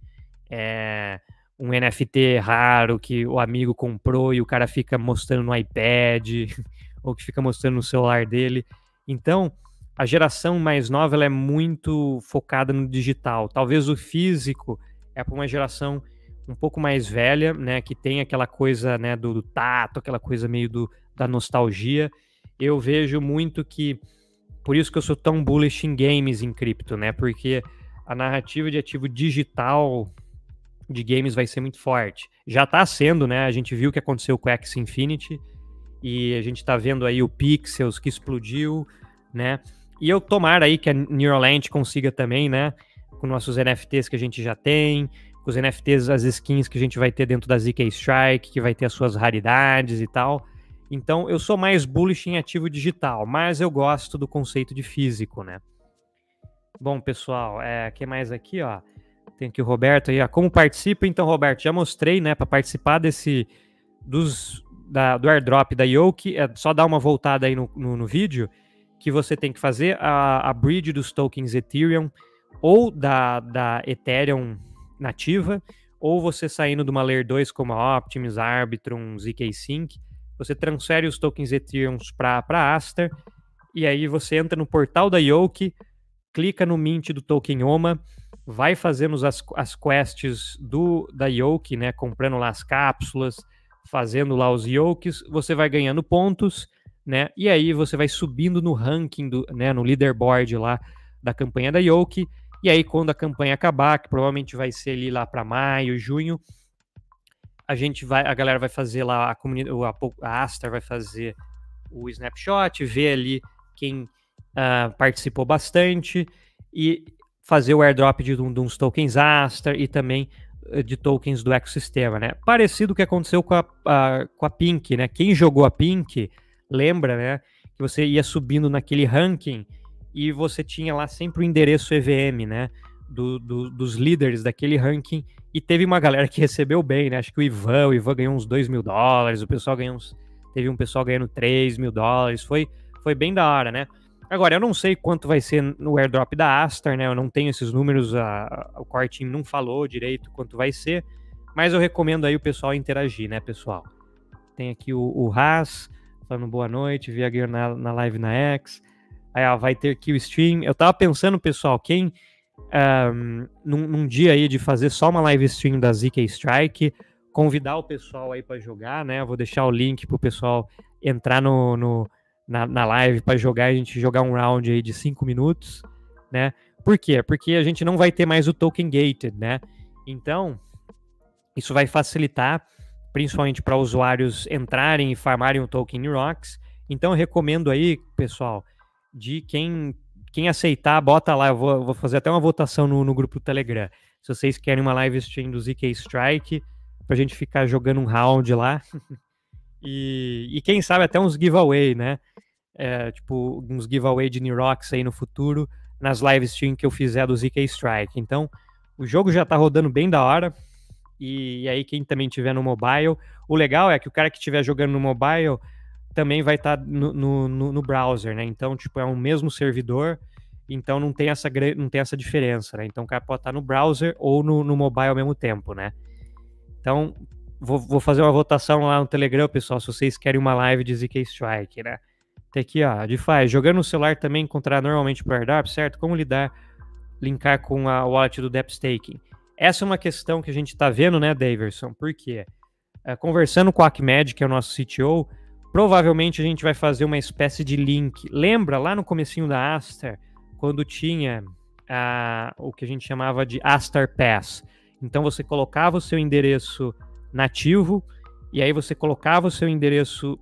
é, um NFT raro que o amigo comprou e o cara fica mostrando no iPad ou que fica mostrando no celular dele. Então, a geração mais nova é muito focada no digital. Talvez o físico é para uma geração um pouco mais velha, né, que tem aquela coisa, né, do, do tato, aquela coisa meio do, da nostalgia. Eu vejo muito que por isso que eu sou tão bullish em games em cripto, né? Porque a narrativa de ativo digital de games vai ser muito forte. Já está sendo, né? A gente viu o que aconteceu com o X Infinity e a gente está vendo aí o Pixels que explodiu, né? E eu tomara aí que a Neuralink consiga também, né? Com nossos NFTs que a gente já tem, com os NFTs, as skins que a gente vai ter dentro da ZK Strike, que vai ter as suas raridades e tal. Então, eu sou mais bullish em ativo digital, mas eu gosto do conceito de físico, né? Bom, pessoal, é, que mais aqui, ó? Tem aqui o Roberto aí, ó, como participa? Então, Roberto, já mostrei, né, para participar desse dos da, do airdrop da Yoke, é só dar uma voltada aí no, no, no vídeo que você tem que fazer a, a bridge dos tokens Ethereum ou da, da Ethereum nativa, ou você saindo de uma layer 2 como a Optimus, Arbitrum, ZK Sync, você transfere os tokens Ethereum para Aster e aí você entra no portal da Yoke, clica no Mint do Tolkienoma, vai fazendo as, as quests do da Yoke, né, comprando lá as cápsulas, fazendo lá os Yokes, você vai ganhando pontos, né, e aí você vai subindo no ranking, do, né, no leaderboard lá da campanha da Yoke, e aí quando a campanha acabar, que provavelmente vai ser ali lá para maio, junho, a gente vai, a galera vai fazer lá, a comunidade, a, Astar Aster vai fazer o snapshot, ver ali quem uh, participou bastante e fazer o airdrop de, de uns tokens Aster e também eh, de tokens do ecossistema, né? Parecido o que aconteceu com a, a, com a Pink, né? Quem jogou a Pink lembra, né? Que você ia subindo naquele ranking e você tinha lá sempre o endereço EVM, né? Do, do, dos líderes daquele ranking. E teve uma galera que recebeu bem, né? Acho que o Ivan, o Ivan ganhou uns 2 mil dólares, o pessoal ganhou uns. Teve um pessoal ganhando 3 mil dólares. Foi, foi bem da hora, né? Agora, eu não sei quanto vai ser no airdrop da aster né? Eu não tenho esses números, a, a, o core team não falou direito quanto vai ser, mas eu recomendo aí o pessoal interagir, né, pessoal? Tem aqui o, o Haas falando boa noite, vi a na, na live na X. Aí, ó, vai ter que o stream. Eu tava pensando, pessoal, quem um, num, num, dia aí de fazer só uma live stream da ZK Strike, convidar o pessoal aí para jogar, né? Eu vou deixar o link pro pessoal entrar no, no na, na live para jogar, a gente jogar um round aí de 5 minutos, né? Por quê? Porque a gente não vai ter mais o token gated, né? Então, isso vai facilitar, principalmente para usuários entrarem e farmarem o token Rocks. Então, eu recomendo aí, pessoal, de quem quem aceitar, bota lá. Eu vou, vou fazer até uma votação no, no, grupo do Telegram. Se vocês querem uma live stream do ZK Strike, para a gente ficar jogando um round lá. E, e quem sabe até uns giveaway, né? É, tipo, uns giveaway de Nirox aí no futuro, nas live stream que eu fizer é do ZK Strike. Então, o jogo já tá rodando bem da hora. E, e aí, quem também tiver no mobile, o legal é que o cara que estiver jogando no mobile também vai estar tá no, no, no, browser, né? Então, tipo, é o um mesmo servidor, então não tem essa, não tem essa diferença, né? Então o cara pode estar tá no browser ou no, no mobile ao mesmo tempo, né? Então, vou, vou, fazer uma votação lá no Telegram, pessoal, se vocês querem uma live de ZK Strike, né? Tem aqui, ó, DeFi, jogando no celular também encontrar normalmente para airdrop, certo? Como lidar, linkar com a wallet do Dep Staking? Essa é uma questão que a gente está vendo, né, Daverson? Por quê? É, conversando com o Acmed, que é o nosso CTO, provavelmente a gente vai fazer uma espécie de link. Lembra lá no comecinho da Aster quando tinha a, o que a gente chamava de Aster Pass? Então você colocava o seu endereço nativo, e aí você colocava o seu endereço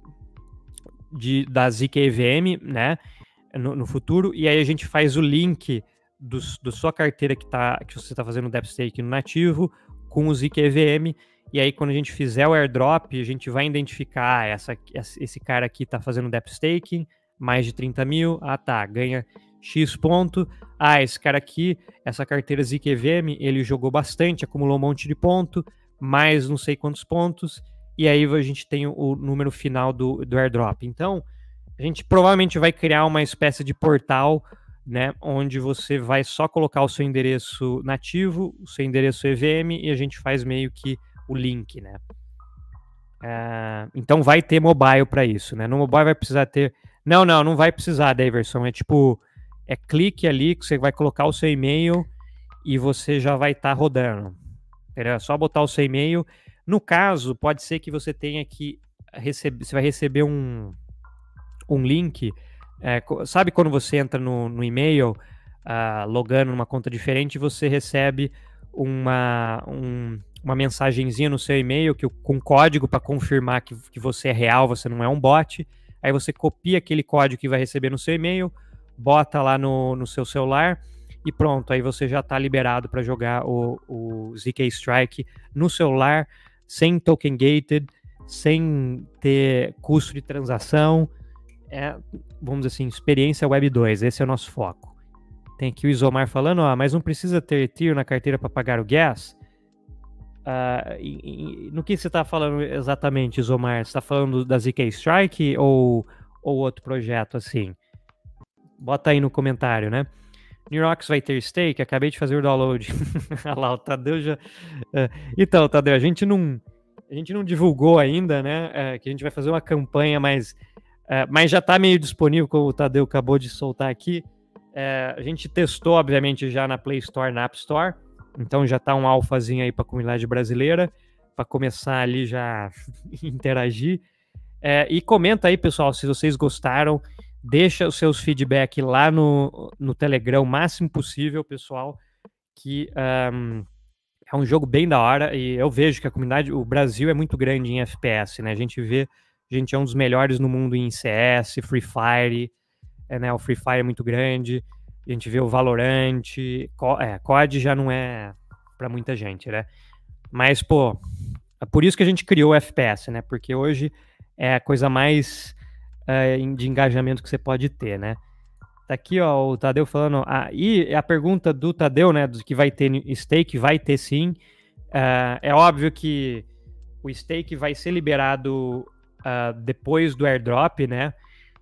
de, da ZKVM, né, no, no, futuro, e aí a gente faz o link da do sua carteira que, tá, que você está fazendo o DepStake no nativo com o ZKVM, e aí quando a gente fizer o airdrop, a gente vai identificar essa, esse cara aqui está fazendo DepStaking, mais de 30 mil, ah tá, ganha X ponto. Ah, esse cara aqui, essa carteira ZKVM ele jogou bastante, acumulou um monte de ponto mais não sei quantos pontos, e aí a gente tem o número final do, do airdrop. Então, a gente provavelmente vai criar uma espécie de portal, né, onde você vai só colocar o seu endereço nativo, o seu endereço EVM, e a gente faz meio que o link, né. Uh, então vai ter mobile para isso, né? No mobile vai precisar ter. Não, não, não vai precisar, versão É tipo, é clique ali que você vai colocar o seu e-mail e você já vai estar tá rodando era É só botar o seu e-mail. No caso, pode ser que você tenha que receber, você vai receber um, um link. É, sabe quando você entra no, no e-mail, uh, logando numa conta diferente, você recebe uma, um, uma mensagenzinha no seu e-mail que, com código para confirmar que, que você é real, você não é um bot. Aí você copia aquele código que vai receber no seu e-mail, bota lá no, no seu celular e pronto, aí você já está liberado para jogar o, o ZK Strike no celular, sem token gated, sem ter custo de transação. É, vamos dizer assim, experiência Web 2, esse é o nosso foco. Tem aqui o Isomar falando, ó, mas não precisa ter tiro na carteira para pagar o gas. Uh, e, e, no que você está falando exatamente, Isomar? Você está falando da ZK Strike ou, ou outro projeto assim? Bota aí no comentário, né? Neurox vai ter stake? Acabei de fazer o download. Olha lá, o Tadeu já. É, então, Tadeu, a gente não, a gente não divulgou ainda, né? É, que a gente vai fazer uma campanha, mas, é, mas já está meio disponível, como o Tadeu acabou de soltar aqui. É, a gente testou, obviamente, já na Play Store, na App Store. Então já está um alfazinho aí para a comunidade brasileira, para começar ali já interagir. É, e comenta aí, pessoal, se vocês gostaram. Deixa os seus feedback lá no, no Telegram o máximo possível, pessoal, que um, ah, é um jogo bem da hora e eu vejo que a comunidade, o Brasil é muito grande em FPS, né? A gente vê, a gente é um dos melhores no mundo em CS, Free Fire, é, né? O Free Fire é muito grande, a gente vê o Valorant, Co é, COD já não é para muita gente, né? Mas, pô, é por isso que a gente criou o FPS, né? Porque hoje é a coisa mais é, de engajamento que você pode ter, né? Tá aqui, ó, o Tadeu falando. Ah, a pergunta do Tadeu, né, do que vai ter stake, vai ter sim. é, é óbvio que o stake vai ser liberado uh, depois do airdrop, né?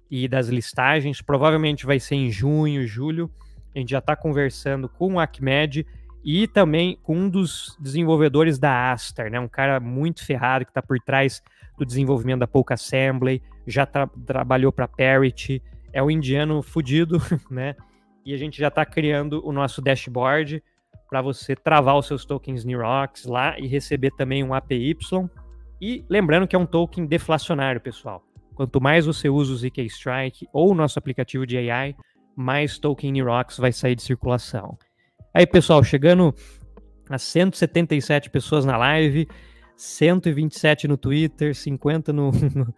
E das listagens. Provavelmente vai ser em junho, julho. A gente já está conversando com o Acmed e também com um dos desenvolvedores da Aster, né? Um cara muito ferrado que está por trás do desenvolvimento da Polka Assembly, já tra trabalhou para Parity, é um indiano fudido, né? E a gente já está criando o nosso dashboard para você travar os seus tokens Nirox lá e receber também um APY. E lembrando que é um token deflacionário, pessoal. Quanto mais você usa o ZK Strike ou o nosso aplicativo de AI, mais token Nirox vai sair de circulação. Aí, pessoal, chegando a 177 pessoas na live. 127 no Twitter, 50 no, no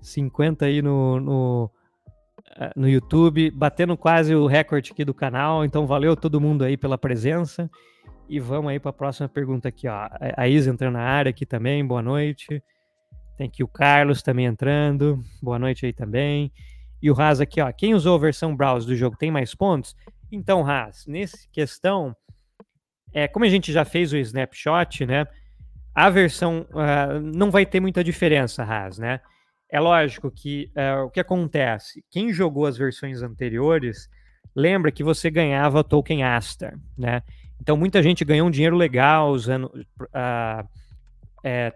50 aí no, no, eh, no YouTube, batendo quase o recorde aqui do canal. Então valeu todo mundo aí pela presença. E vamos aí para a próxima pergunta aqui, ó. A Isa entrando na área aqui também, boa noite. Tem aqui o Carlos também entrando, boa noite aí também. E o Haas aqui, ó. Quem usou a versão browser do jogo tem mais pontos? Então, Haas, nessa questão, é, como a gente já fez o snapshot, né? a versão uh, não vai ter muita diferença, Haas, né? É lógico que uh, o que acontece, quem jogou as versões anteriores lembra que você ganhava token Aster, né? Então muita gente ganhou um dinheiro legal usando uh, é,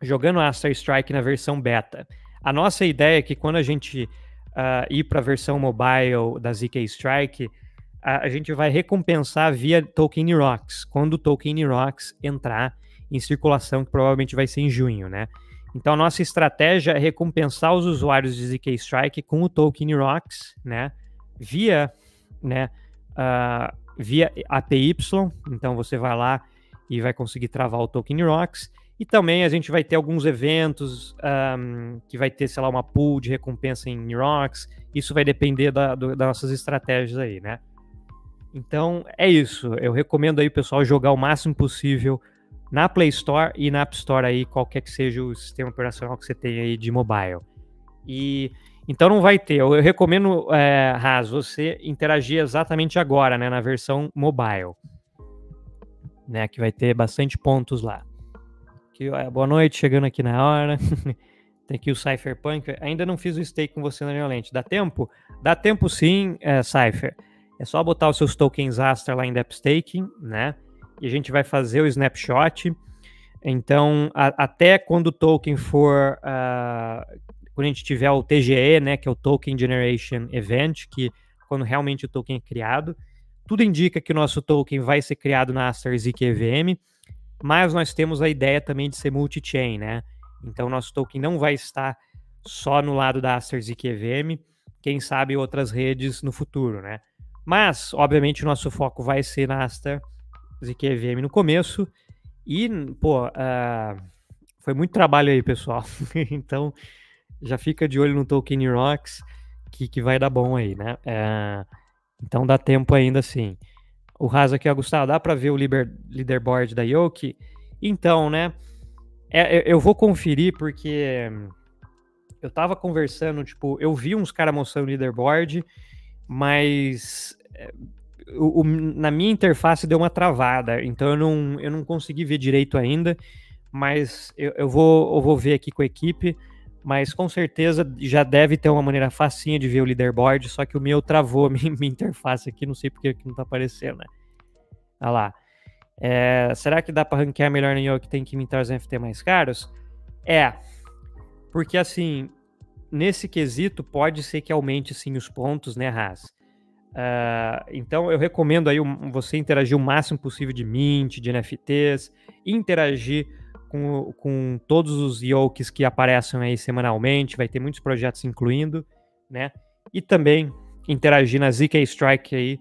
jogando Aster Strike na versão beta. A nossa ideia é que quando a gente uh, ir para a versão mobile da ZK Strike, a, a, gente vai recompensar via Token Rocks. Quando o Token Rocks entrar em circulação, que provavelmente vai ser em junho, né? Então, nossa estratégia é recompensar os usuários de ZK Strike com o token Rocks, né? Via, né? Uh, via APY. Então, você vai lá e vai conseguir travar o token Rocks. E também a gente vai ter alguns eventos um, que vai ter, sei lá, uma pool de recompensa em Rocks. Isso vai depender da, do, das nossas estratégias aí, né? Então, é isso. Eu recomendo aí o pessoal jogar o máximo possível na Play Store e na App Store aí, qualquer que seja o sistema operacional que você tem aí de mobile. E então não vai ter. Eu, eu recomendo, é, Haas, você interagir exatamente agora, né, na versão mobile, né, que vai ter bastante pontos lá. Que, é, boa noite, chegando aqui na hora. tem aqui o Cypherpunk. Ainda não fiz o stake com você na minha lente. Dá tempo? Dá tempo sim, é, Cypher. É só botar os seus tokens Astra lá em Depth Staking, né? e a gente vai fazer o snapshot. Então, a, até quando o token for. Uh, quando a gente tiver o TGE, né, que é o Token Generation Event, que é quando realmente o token é criado, tudo indica que o nosso token vai ser criado na Aster EVM, mas nós temos a ideia também de ser multi-chain, né? Então, nosso token não vai estar só no lado da Aster EVM, quem sabe outras redes no futuro, né? Mas, obviamente, o nosso foco vai ser na Aster ZQ VM no começo. E, pô, uh, foi muito trabalho aí, pessoal. então, já fica de olho no Tolkien Rocks, que, que vai dar bom aí, né? Uh, então, dá tempo ainda assim. O Raso aqui, ó, Gustavo, dá para ver o liber, leaderboard da Yoki? Então, né? É, eu vou conferir, porque eu tava conversando, tipo, eu vi uns caras mostrando leaderboard, mas é, o, o, na minha interface deu uma travada, então eu não, eu não consegui ver direito ainda, mas eu, eu, vou, eu vou ver aqui com a equipe, mas com certeza já deve ter uma maneira facinha de ver o leaderboard, só que o meu travou a minha, minha interface aqui, não sei porque que não tá aparecendo, né? Olha lá. É, será que dá para ranquear melhor no Yo que tem que imitar os NFT mais caros? É, porque assim, nesse quesito pode ser que aumente sim os pontos, né, Haas? Uh, então eu recomendo aí você interagir o máximo possível de Mint, de NFTs, interagir com, com todos os yokes que aparecem aí semanalmente, vai ter muitos projetos incluindo, né? E também interagir na ZK Strike aí,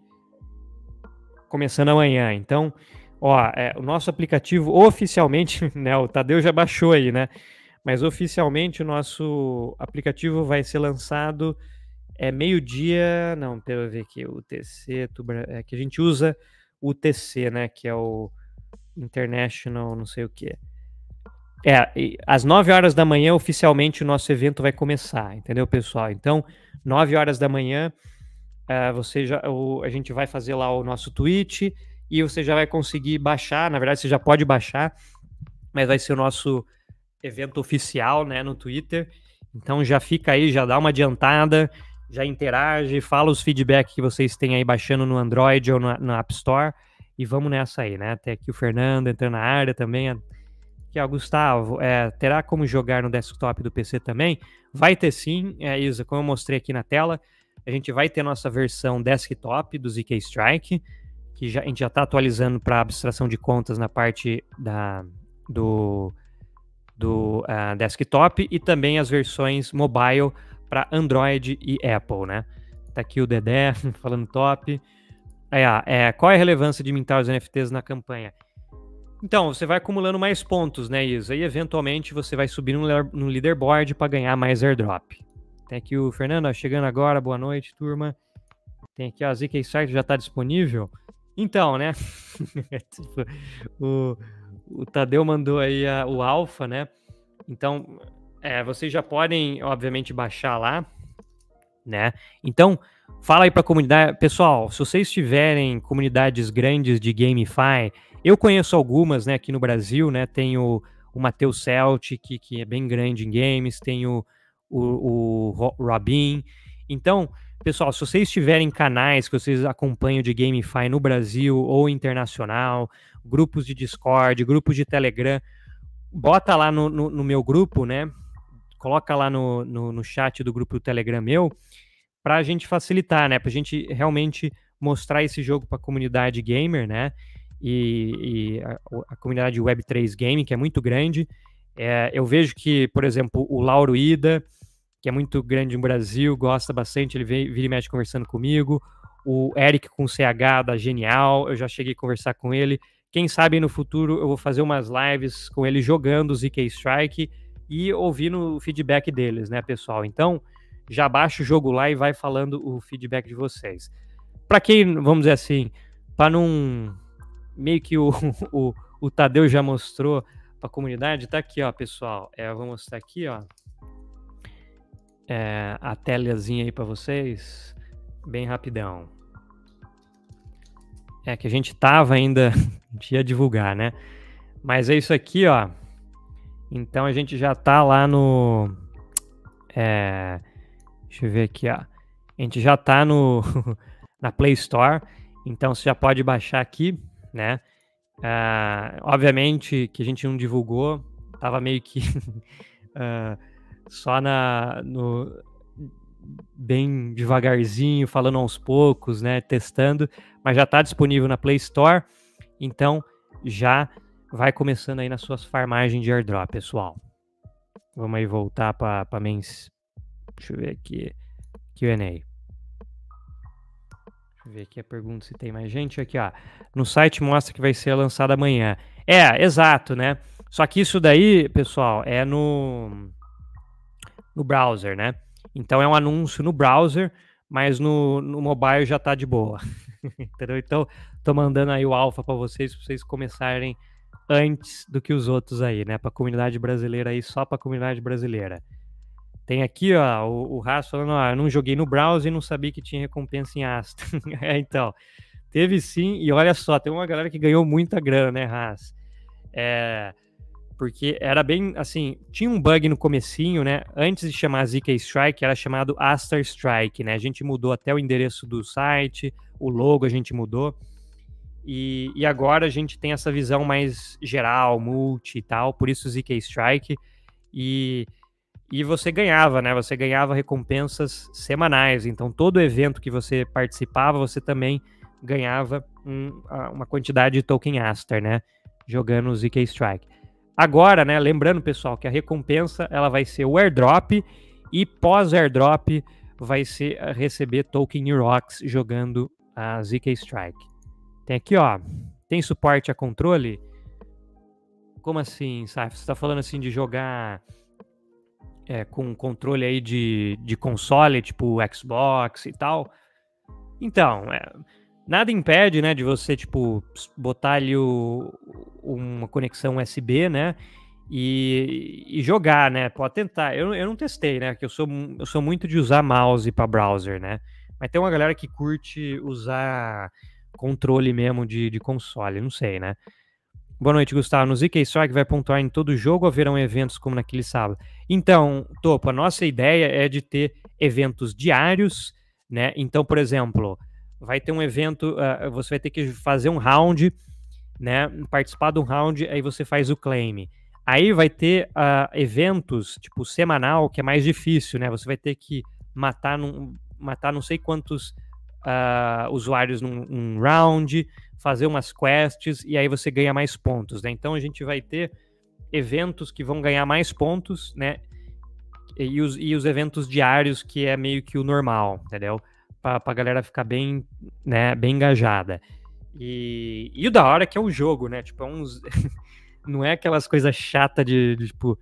começando amanhã. Então, ó, é, o nosso aplicativo oficialmente, né? O Tadeu já baixou aí, né? Mas oficialmente o nosso aplicativo vai ser lançado é meio-dia. Não, pera ver aqui. O TC, é que a gente usa o TC, né? Que é o International, não sei o que. É, às 9 horas da manhã, oficialmente, o nosso evento vai começar, entendeu, pessoal? Então, 9 horas da manhã, uh, você já, o, a gente vai fazer lá o nosso tweet e você já vai conseguir baixar. Na verdade, você já pode baixar, mas vai ser o nosso evento oficial, né, no Twitter. Então, já fica aí, já dá uma adiantada já interage, fala os feedbacks que vocês têm aí baixando no Android ou na, na App Store. E vamos nessa aí, né? Até aqui o Fernando entrando na área também. Que é o Gustavo, é, terá como jogar no desktop do PC também? Vai ter sim, é, Isa, como eu mostrei aqui na tela. A gente vai ter nossa versão desktop do ZK Strike, que já, a gente já está atualizando para abstração de contas na parte da, do, do uh, desktop e também as versões mobile para Android e Apple, né? Tá aqui o Dedé falando top. Aí, ah, é, qual é a relevância de mintar os NFTs na campanha? Então, você vai acumulando mais pontos, né, Isa? E eventualmente você vai subir no, leaderboard para ganhar mais airdrop. Tem aqui o Fernando chegando agora, boa noite, turma. Tem aqui ó, a ZK Site já está disponível. Então, né? tipo, o, o Tadeu mandou aí a, o Alpha, né? Então, é, vocês já podem, obviamente, baixar lá, né? Então, fala aí pra comunidade. Pessoal, se vocês tiverem comunidades grandes de GameFi, eu conheço algumas, né, aqui no Brasil, né? Tem o, o Matheus Celtic, que, que é bem grande em games, tem o, o, o Robin. Então, pessoal, se vocês tiverem canais que vocês acompanham de GameFi no Brasil ou internacional, grupos de Discord, grupos de Telegram, bota lá no, no, no meu grupo, né? coloca lá no, no, no chat do grupo do Telegram meu, para a gente facilitar, né? Para a gente realmente mostrar esse jogo para a comunidade gamer, né? E, e a, a, comunidade Web3 Gaming, que é muito grande. É, eu vejo que, por exemplo, o Lauro Ida, que é muito grande no Brasil, gosta bastante, ele vem, vira e mexe conversando comigo. O Eric com CH da Genial, eu já cheguei a conversar com ele. Quem sabe no futuro eu vou fazer umas lives com ele jogando ZK Strike e ouvindo o feedback deles, né, pessoal? Então, já baixa o jogo lá e vai falando o feedback de vocês. Para quem, vamos dizer assim, para não. Meio que o, o, o Tadeu já mostrou para a comunidade, tá aqui, ó, pessoal. É, eu vou mostrar aqui, ó. É, a telazinha aí para vocês, bem rapidão. É que a gente tava ainda ia divulgar, né? Mas é isso aqui, ó. Então a gente já tá lá no. É, deixa eu ver aqui, ó. A gente já tá no, na Play Store, então você já pode baixar aqui, né? Uh, obviamente que a gente não divulgou, tava meio que uh, só na. No, bem devagarzinho, falando aos poucos, né? Testando, mas já tá disponível na Play Store, então já vai começando aí nas suas farmagens de airdrop, pessoal. Vamos aí voltar para mens. Deixa eu ver aqui. QA. Deixa eu ver aqui a pergunta se tem mais gente. Aqui, ó. No site mostra que vai ser lançado amanhã. É, exato, né? Só que isso daí, pessoal, é no, no browser, né? Então é um anúncio no browser, mas no, no mobile já tá de boa. Entendeu? Então, tô mandando aí o alfa para vocês, para vocês começarem a antes do que os outros aí, né? Para a comunidade brasileira aí, só para a comunidade brasileira. Tem aqui, ó, o, o Haas falando, ó, ah, eu não joguei no browser e não sabia que tinha recompensa em Asta. é, então, teve sim, e olha só, tem uma galera que ganhou muita grana, né, Haas? É, porque era bem, assim, tinha um bug no comecinho, né? Antes de chamar ZK Strike, era chamado Aster Strike, né? A gente mudou até o endereço do site, o logo a gente mudou. E, e, agora a gente tem essa visão mais geral, multi e tal, por isso ZK Strike. E, e você ganhava, né? Você ganhava recompensas semanais. Então, todo evento que você participava, você também ganhava um, uma quantidade de token Aster, né? Jogando o ZK Strike. Agora, né? Lembrando, pessoal, que a recompensa ela vai ser o airdrop e pós-airdrop vai ser eh, receber token Rocks jogando a ZK Strike. Tem aqui, ó. Tem suporte a controle? Como assim, Saf? Você tá falando assim de jogar é, com controle aí de, de console, tipo Xbox e tal? Então, é, nada impede, né, de você, tipo, botar ali o, uma conexão USB, né? E, e, jogar, né? Pode tentar. Eu, eu não testei, né? Que eu sou, eu sou muito de usar mouse para browser, né? Mas tem uma galera que curte usar controle mesmo de, de console, não sei, né? Boa noite, Gustavo. No ZK Strike vai pontuar em todo jogo ou haverão eventos como naquele sábado? Então, Topo, a nossa ideia é de ter eventos diários, né? Então, por exemplo, vai ter um evento, uh, você vai ter que fazer um round, né? Participar de um round, aí você faz o claim. Aí vai ter uh, eventos, tipo, semanal, que é mais difícil, né? Você vai ter que matar, num, matar não sei quantos uh, usuários num, num, round, fazer umas quests e aí você ganha mais pontos, né? Então a gente vai ter eventos que vão ganhar mais pontos, né? E os, e os eventos diários que é meio que o normal, entendeu? Pra, pra galera ficar bem, né, bem engajada. E, e o da hora é que é o jogo, né? Tipo, é uns... não é aquelas coisas chatas de, de, tipo,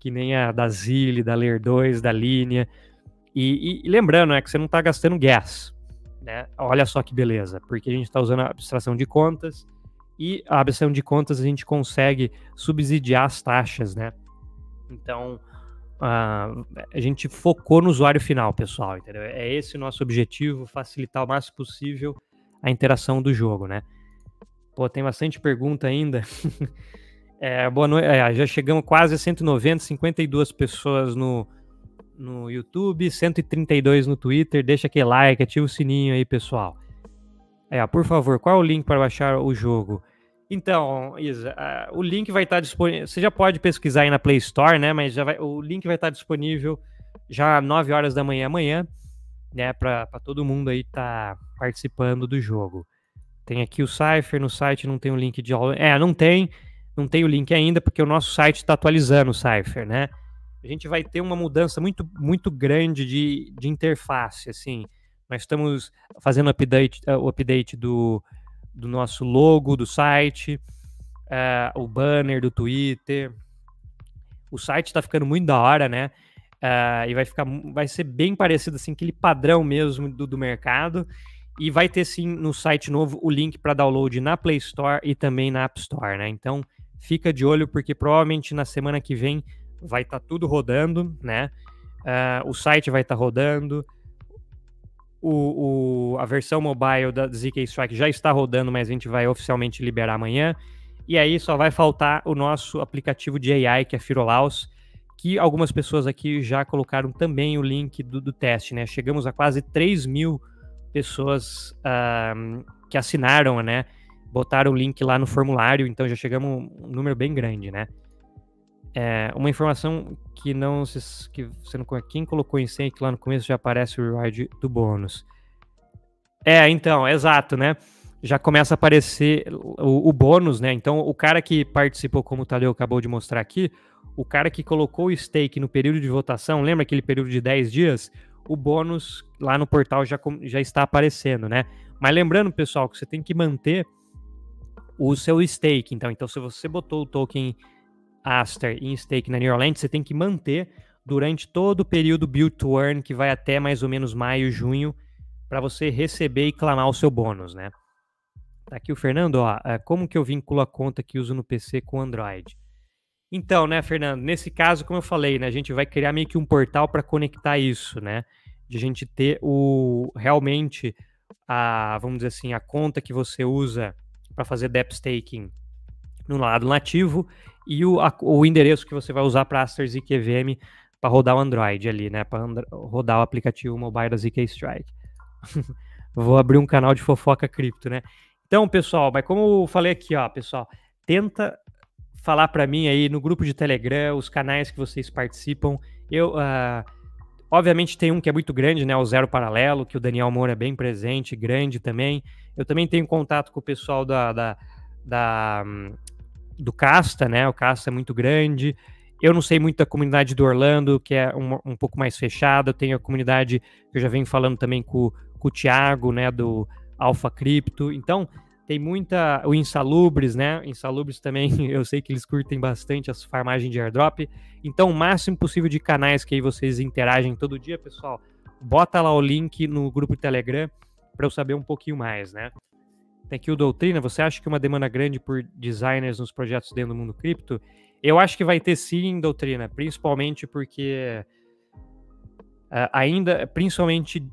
que nem a da Zilli, da Layer 2, da Linea. E, e, e, lembrando, é que você não tá gastando gas, né? Olha só que beleza, porque a gente está usando a abstração de contas e a abstração de contas a gente consegue subsidiar as taxas, né? Então, uh, a gente focou no usuário final, pessoal, entendeu? É esse o nosso objetivo, facilitar o máximo possível a interação do jogo, né? Pô, tem bastante pergunta ainda. é, boa noite. É, já chegamos quase a 190, 52 pessoas no, no YouTube, 132 no Twitter. Deixa aquele like, ativa o sininho aí, pessoal. É, por favor, qual é o link para baixar o jogo? Então, Isa, uh, o link vai estar tá disponível. Você já pode pesquisar aí na Play Store, né? Mas já vai, o link vai estar tá disponível já às 9 horas da manhã amanhã, né? Para todo mundo aí estar tá participando do jogo. Tem aqui o Cypher no site, não tem o link de aula. É, não tem, não tem o link ainda, porque o nosso site está atualizando o Cypher, né? a gente vai ter uma mudança muito, muito grande de, de interface, assim. Nós estamos fazendo update, uh, o update do, do nosso logo, do site, uh, o banner do Twitter. O site está ficando muito da hora, né? Uh, e vai ficar, vai ser bem parecido assim, aquele padrão mesmo do, do mercado. E vai ter sim no site novo o link para download na Play Store e também na App Store, né? Então fica de olho porque provavelmente na semana que vem vai estar tá tudo rodando, né? Uh, o site vai estar tá rodando, o, o, a versão mobile da ZK Strike já está rodando, mas a gente vai oficialmente liberar amanhã. E aí só vai faltar o nosso aplicativo de AI, que é Firolaus, que algumas pessoas aqui já colocaram também o link do, do teste, né? Chegamos a quase 3 mil pessoas uh, que assinaram, né? Botaram o link lá no formulário, então já chegamos um número bem grande, né? É, uma informação que não se, que você não quem colocou em sync lá no começo já aparece o reward do bônus. É, então, exato, né? Já começa a aparecer o, o, bônus, né? Então, o cara que participou, como o Tadeu acabou de mostrar aqui, o cara que colocou o stake no período de votação, lembra aquele período de 10 dias? O bônus lá no portal já, já está aparecendo, né? Mas lembrando, pessoal, que você tem que manter o seu stake. Então, então se você botou o token Aster em stake na New Orleans, você tem que manter durante todo o período build to earn, que vai até mais ou menos maio, junho, para você receber e clamar o seu bônus, né? Tá aqui o Fernando, ó, é, como que eu vinculo a conta que uso no PC com o Android? Então, né, Fernando, nesse caso, como eu falei, né, a gente vai criar meio que um portal para conectar isso, né? De a gente ter o realmente a, vamos dizer assim, a conta que você usa para fazer depth staking no lado nativo e o, a, o endereço que você vai usar para Aster ZQVM para rodar o Android ali, né? Para rodar o aplicativo mobile da ZK Strike. Vou abrir um canal de fofoca cripto, né? Então, pessoal, mas como eu falei aqui, ó, pessoal, tenta falar para mim aí no grupo de Telegram, os canais que vocês participam. Eu, uh, obviamente, tem um que é muito grande, né? O Zero Paralelo, que o Daniel Moura é bem presente, grande também. Eu também tenho contato com o pessoal da, da, da do Casta, né? O Casta é muito grande. Eu não sei muito da comunidade do Orlando, que é um, um pouco mais fechada. Eu tenho a comunidade, eu já venho falando também com, com o Thiago, né, do Alpha Cripto. Então, tem muita. O Insalubres, né? Insalubres também, eu sei que eles curtem bastante as farmagens de airdrop. Então, o máximo possível de canais que aí vocês interagem todo dia, pessoal, bota lá o link no grupo Telegram para eu saber um pouquinho mais, né? o Doutrina, você acha que uma demanda grande por designers nos projetos dentro do mundo cripto? Eu acho que vai ter sim, Doutrina, principalmente porque Uh, ainda, principalmente uh,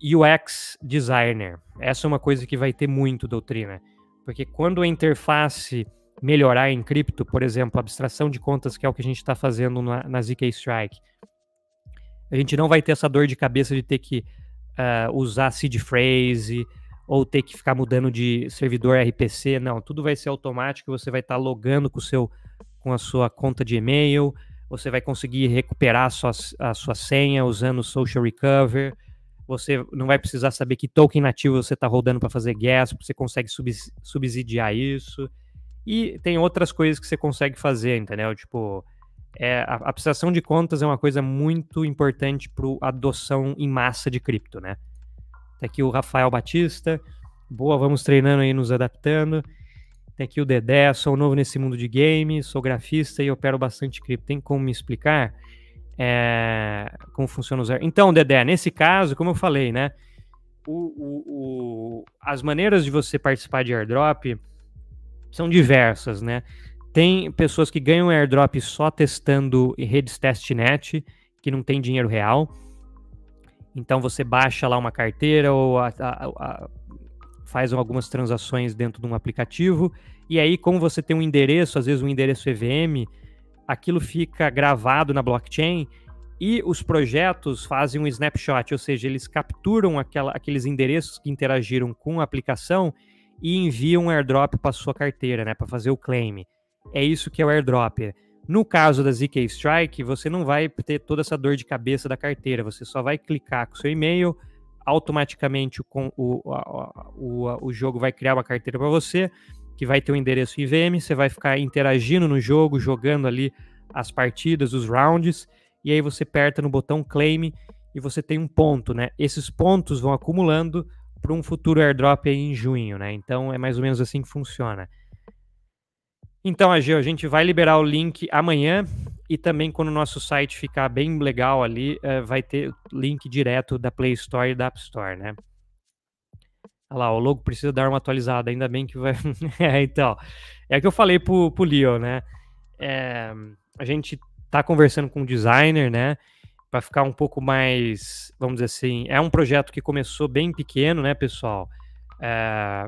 eh, UX designer. Essa é uma coisa que vai ter muito doutrina, porque quando a interface melhorar em cripto, por exemplo, abstração de contas, que é o que a gente está fazendo na, na, ZK Strike, a gente não vai ter essa dor de cabeça de ter que uh, usar seed phrase, ou ter que ficar mudando de servidor RPC, não, tudo vai ser automático, você vai estar tá logando com, o seu, com a sua conta de e-mail, você vai conseguir recuperar a sua, a sua senha usando o Social Recover, você não vai precisar saber que token nativo você está rodando para fazer gas, você consegue subsidiar isso, e tem outras coisas que você consegue fazer, entendeu? Tipo, é, a, a prestação de contas é uma coisa muito importante para a adoção em massa de cripto, né? Tem tá aqui o Rafael Batista. Boa, vamos treinando aí, nos adaptando. Tem tá aqui o Dedé, sou novo nesse mundo de games, sou grafista e opero bastante cripto. Tem como me explicar é, como funciona o zero? Então, Dedé, nesse caso, como eu falei, né? O, o, o, as maneiras de você participar de airdrop são diversas, né? Tem pessoas que ganham airdrop só testando redes testnet, que não tem dinheiro real. Então você baixa lá uma carteira ou a, a, a, faz algumas transações dentro de um aplicativo. E aí, como você tem um endereço, às vezes um endereço EVM, aquilo fica gravado na blockchain e os projetos fazem um snapshot, ou seja, eles capturam aquela, aqueles endereços que interagiram com a aplicação e enviam um airdrop para sua carteira, né, para fazer o claim. É isso que é o airdrop. No caso da ZK Strike, você não vai ter toda essa dor de cabeça da carteira, você só vai clicar com seu e-mail, automaticamente o, o, o, o jogo vai criar uma carteira para você, que vai ter um endereço IVM, você vai ficar interagindo no jogo, jogando ali as partidas, os rounds, e aí você aperta no botão claim e você tem um ponto, né? Esses pontos vão acumulando para um futuro airdrop aí em junho, né? Então é mais ou menos assim que funciona. Então, AG, a gente vai liberar o link amanhã e também quando o nosso site ficar bem legal ali, eh, vai ter link direto da Play Store e da App Store, né? Olha lá, o logo precisa dar uma atualizada, ainda bem que vai. é, então, é o que eu falei pro, pro Leo, né? É, a gente tá conversando com o designer, né? Para ficar um pouco mais, vamos dizer assim, é um projeto que começou bem pequeno, né, pessoal? É,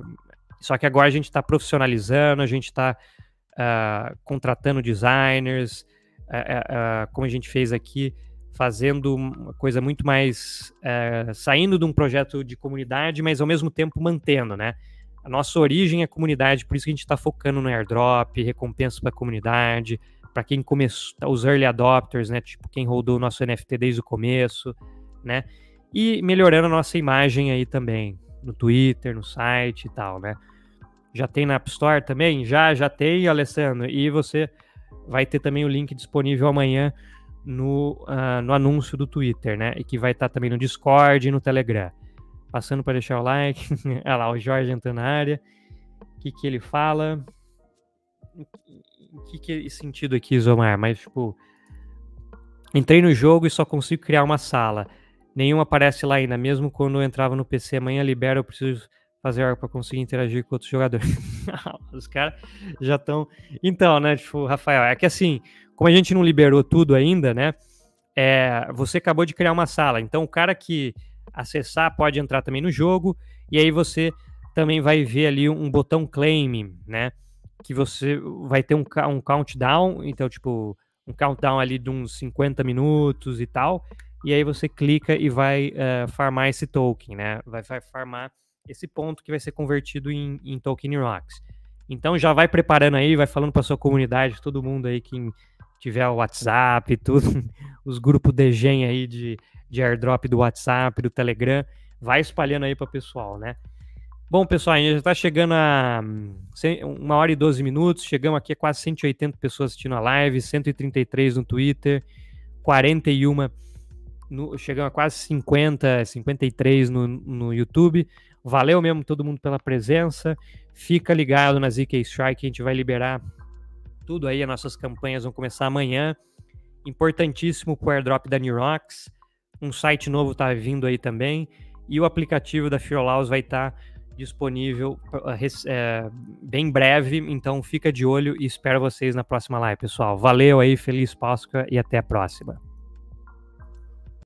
só que agora a gente está profissionalizando, a gente está ah, contratando designers, uh, uh, como a gente fez aqui, fazendo uma coisa muito mais eh, saindo de um projeto de comunidade, mas ao mesmo tempo mantendo, né? A nossa origem é comunidade, por isso que a gente está focando no airdrop, recompensa para a comunidade, para quem começou, tá, os early adopters, né? Tipo, quem rodou o nosso NFT desde o começo, né? E melhorando a nossa imagem aí também, no Twitter, no site e tal, né? Já tem na App Store também? Já, já tem, Alessandro. E você vai ter também o link disponível amanhã no, uh, no anúncio do Twitter, né? E que vai estar tá também no Discord e no Telegram. Passando para deixar o like. Olha lá, o Jorge entrando na área. O que, que ele fala? O que, que é sentido aqui, Zomar? Mas, tipo, entrei no jogo e só consigo criar uma sala. Nenhum aparece lá ainda, mesmo quando eu entrava no PC. Amanhã libera, eu preciso fazer algo para conseguir interagir com outros jogadores. Os caras já estão. Então, né, tipo, Rafael, é que assim, como a gente não liberou tudo ainda, né? É, você acabou de criar uma sala. Então, o cara que acessar pode entrar também no jogo. E aí você também vai ver ali um botão claim, né? Que você vai ter um, um countdown. Então, tipo, um countdown ali de uns 50 minutos e tal. E aí você clica e vai uh, farmar esse token, né? Vai, vai farmar esse ponto que vai ser convertido em, em token Rocks. Então já vai preparando aí, vai falando para sua comunidade, todo mundo aí que tiver o WhatsApp, tudo, os grupos de gen aí de, de airdrop do WhatsApp, do Telegram, vai espalhando aí para o pessoal, né? Bom, pessoal, a gente já está chegando a uma hora e 12 minutos, chegamos aqui a quase 180 pessoas assistindo a live, 133 no Twitter, 41 no, chegamos a quase 50, 53 no, no YouTube. Valeu mesmo todo mundo pela presença. Fica ligado na ZK Strike, a gente vai liberar tudo aí. As nossas campanhas vão começar amanhã. Importantíssimo para o airdrop da Neurox. Um site novo está vindo aí também. E o aplicativo da Firolaus vai estar tá disponível é, bem breve. Então fica de olho e espero vocês na próxima live, pessoal. Valeu aí, feliz Páscoa e até a próxima.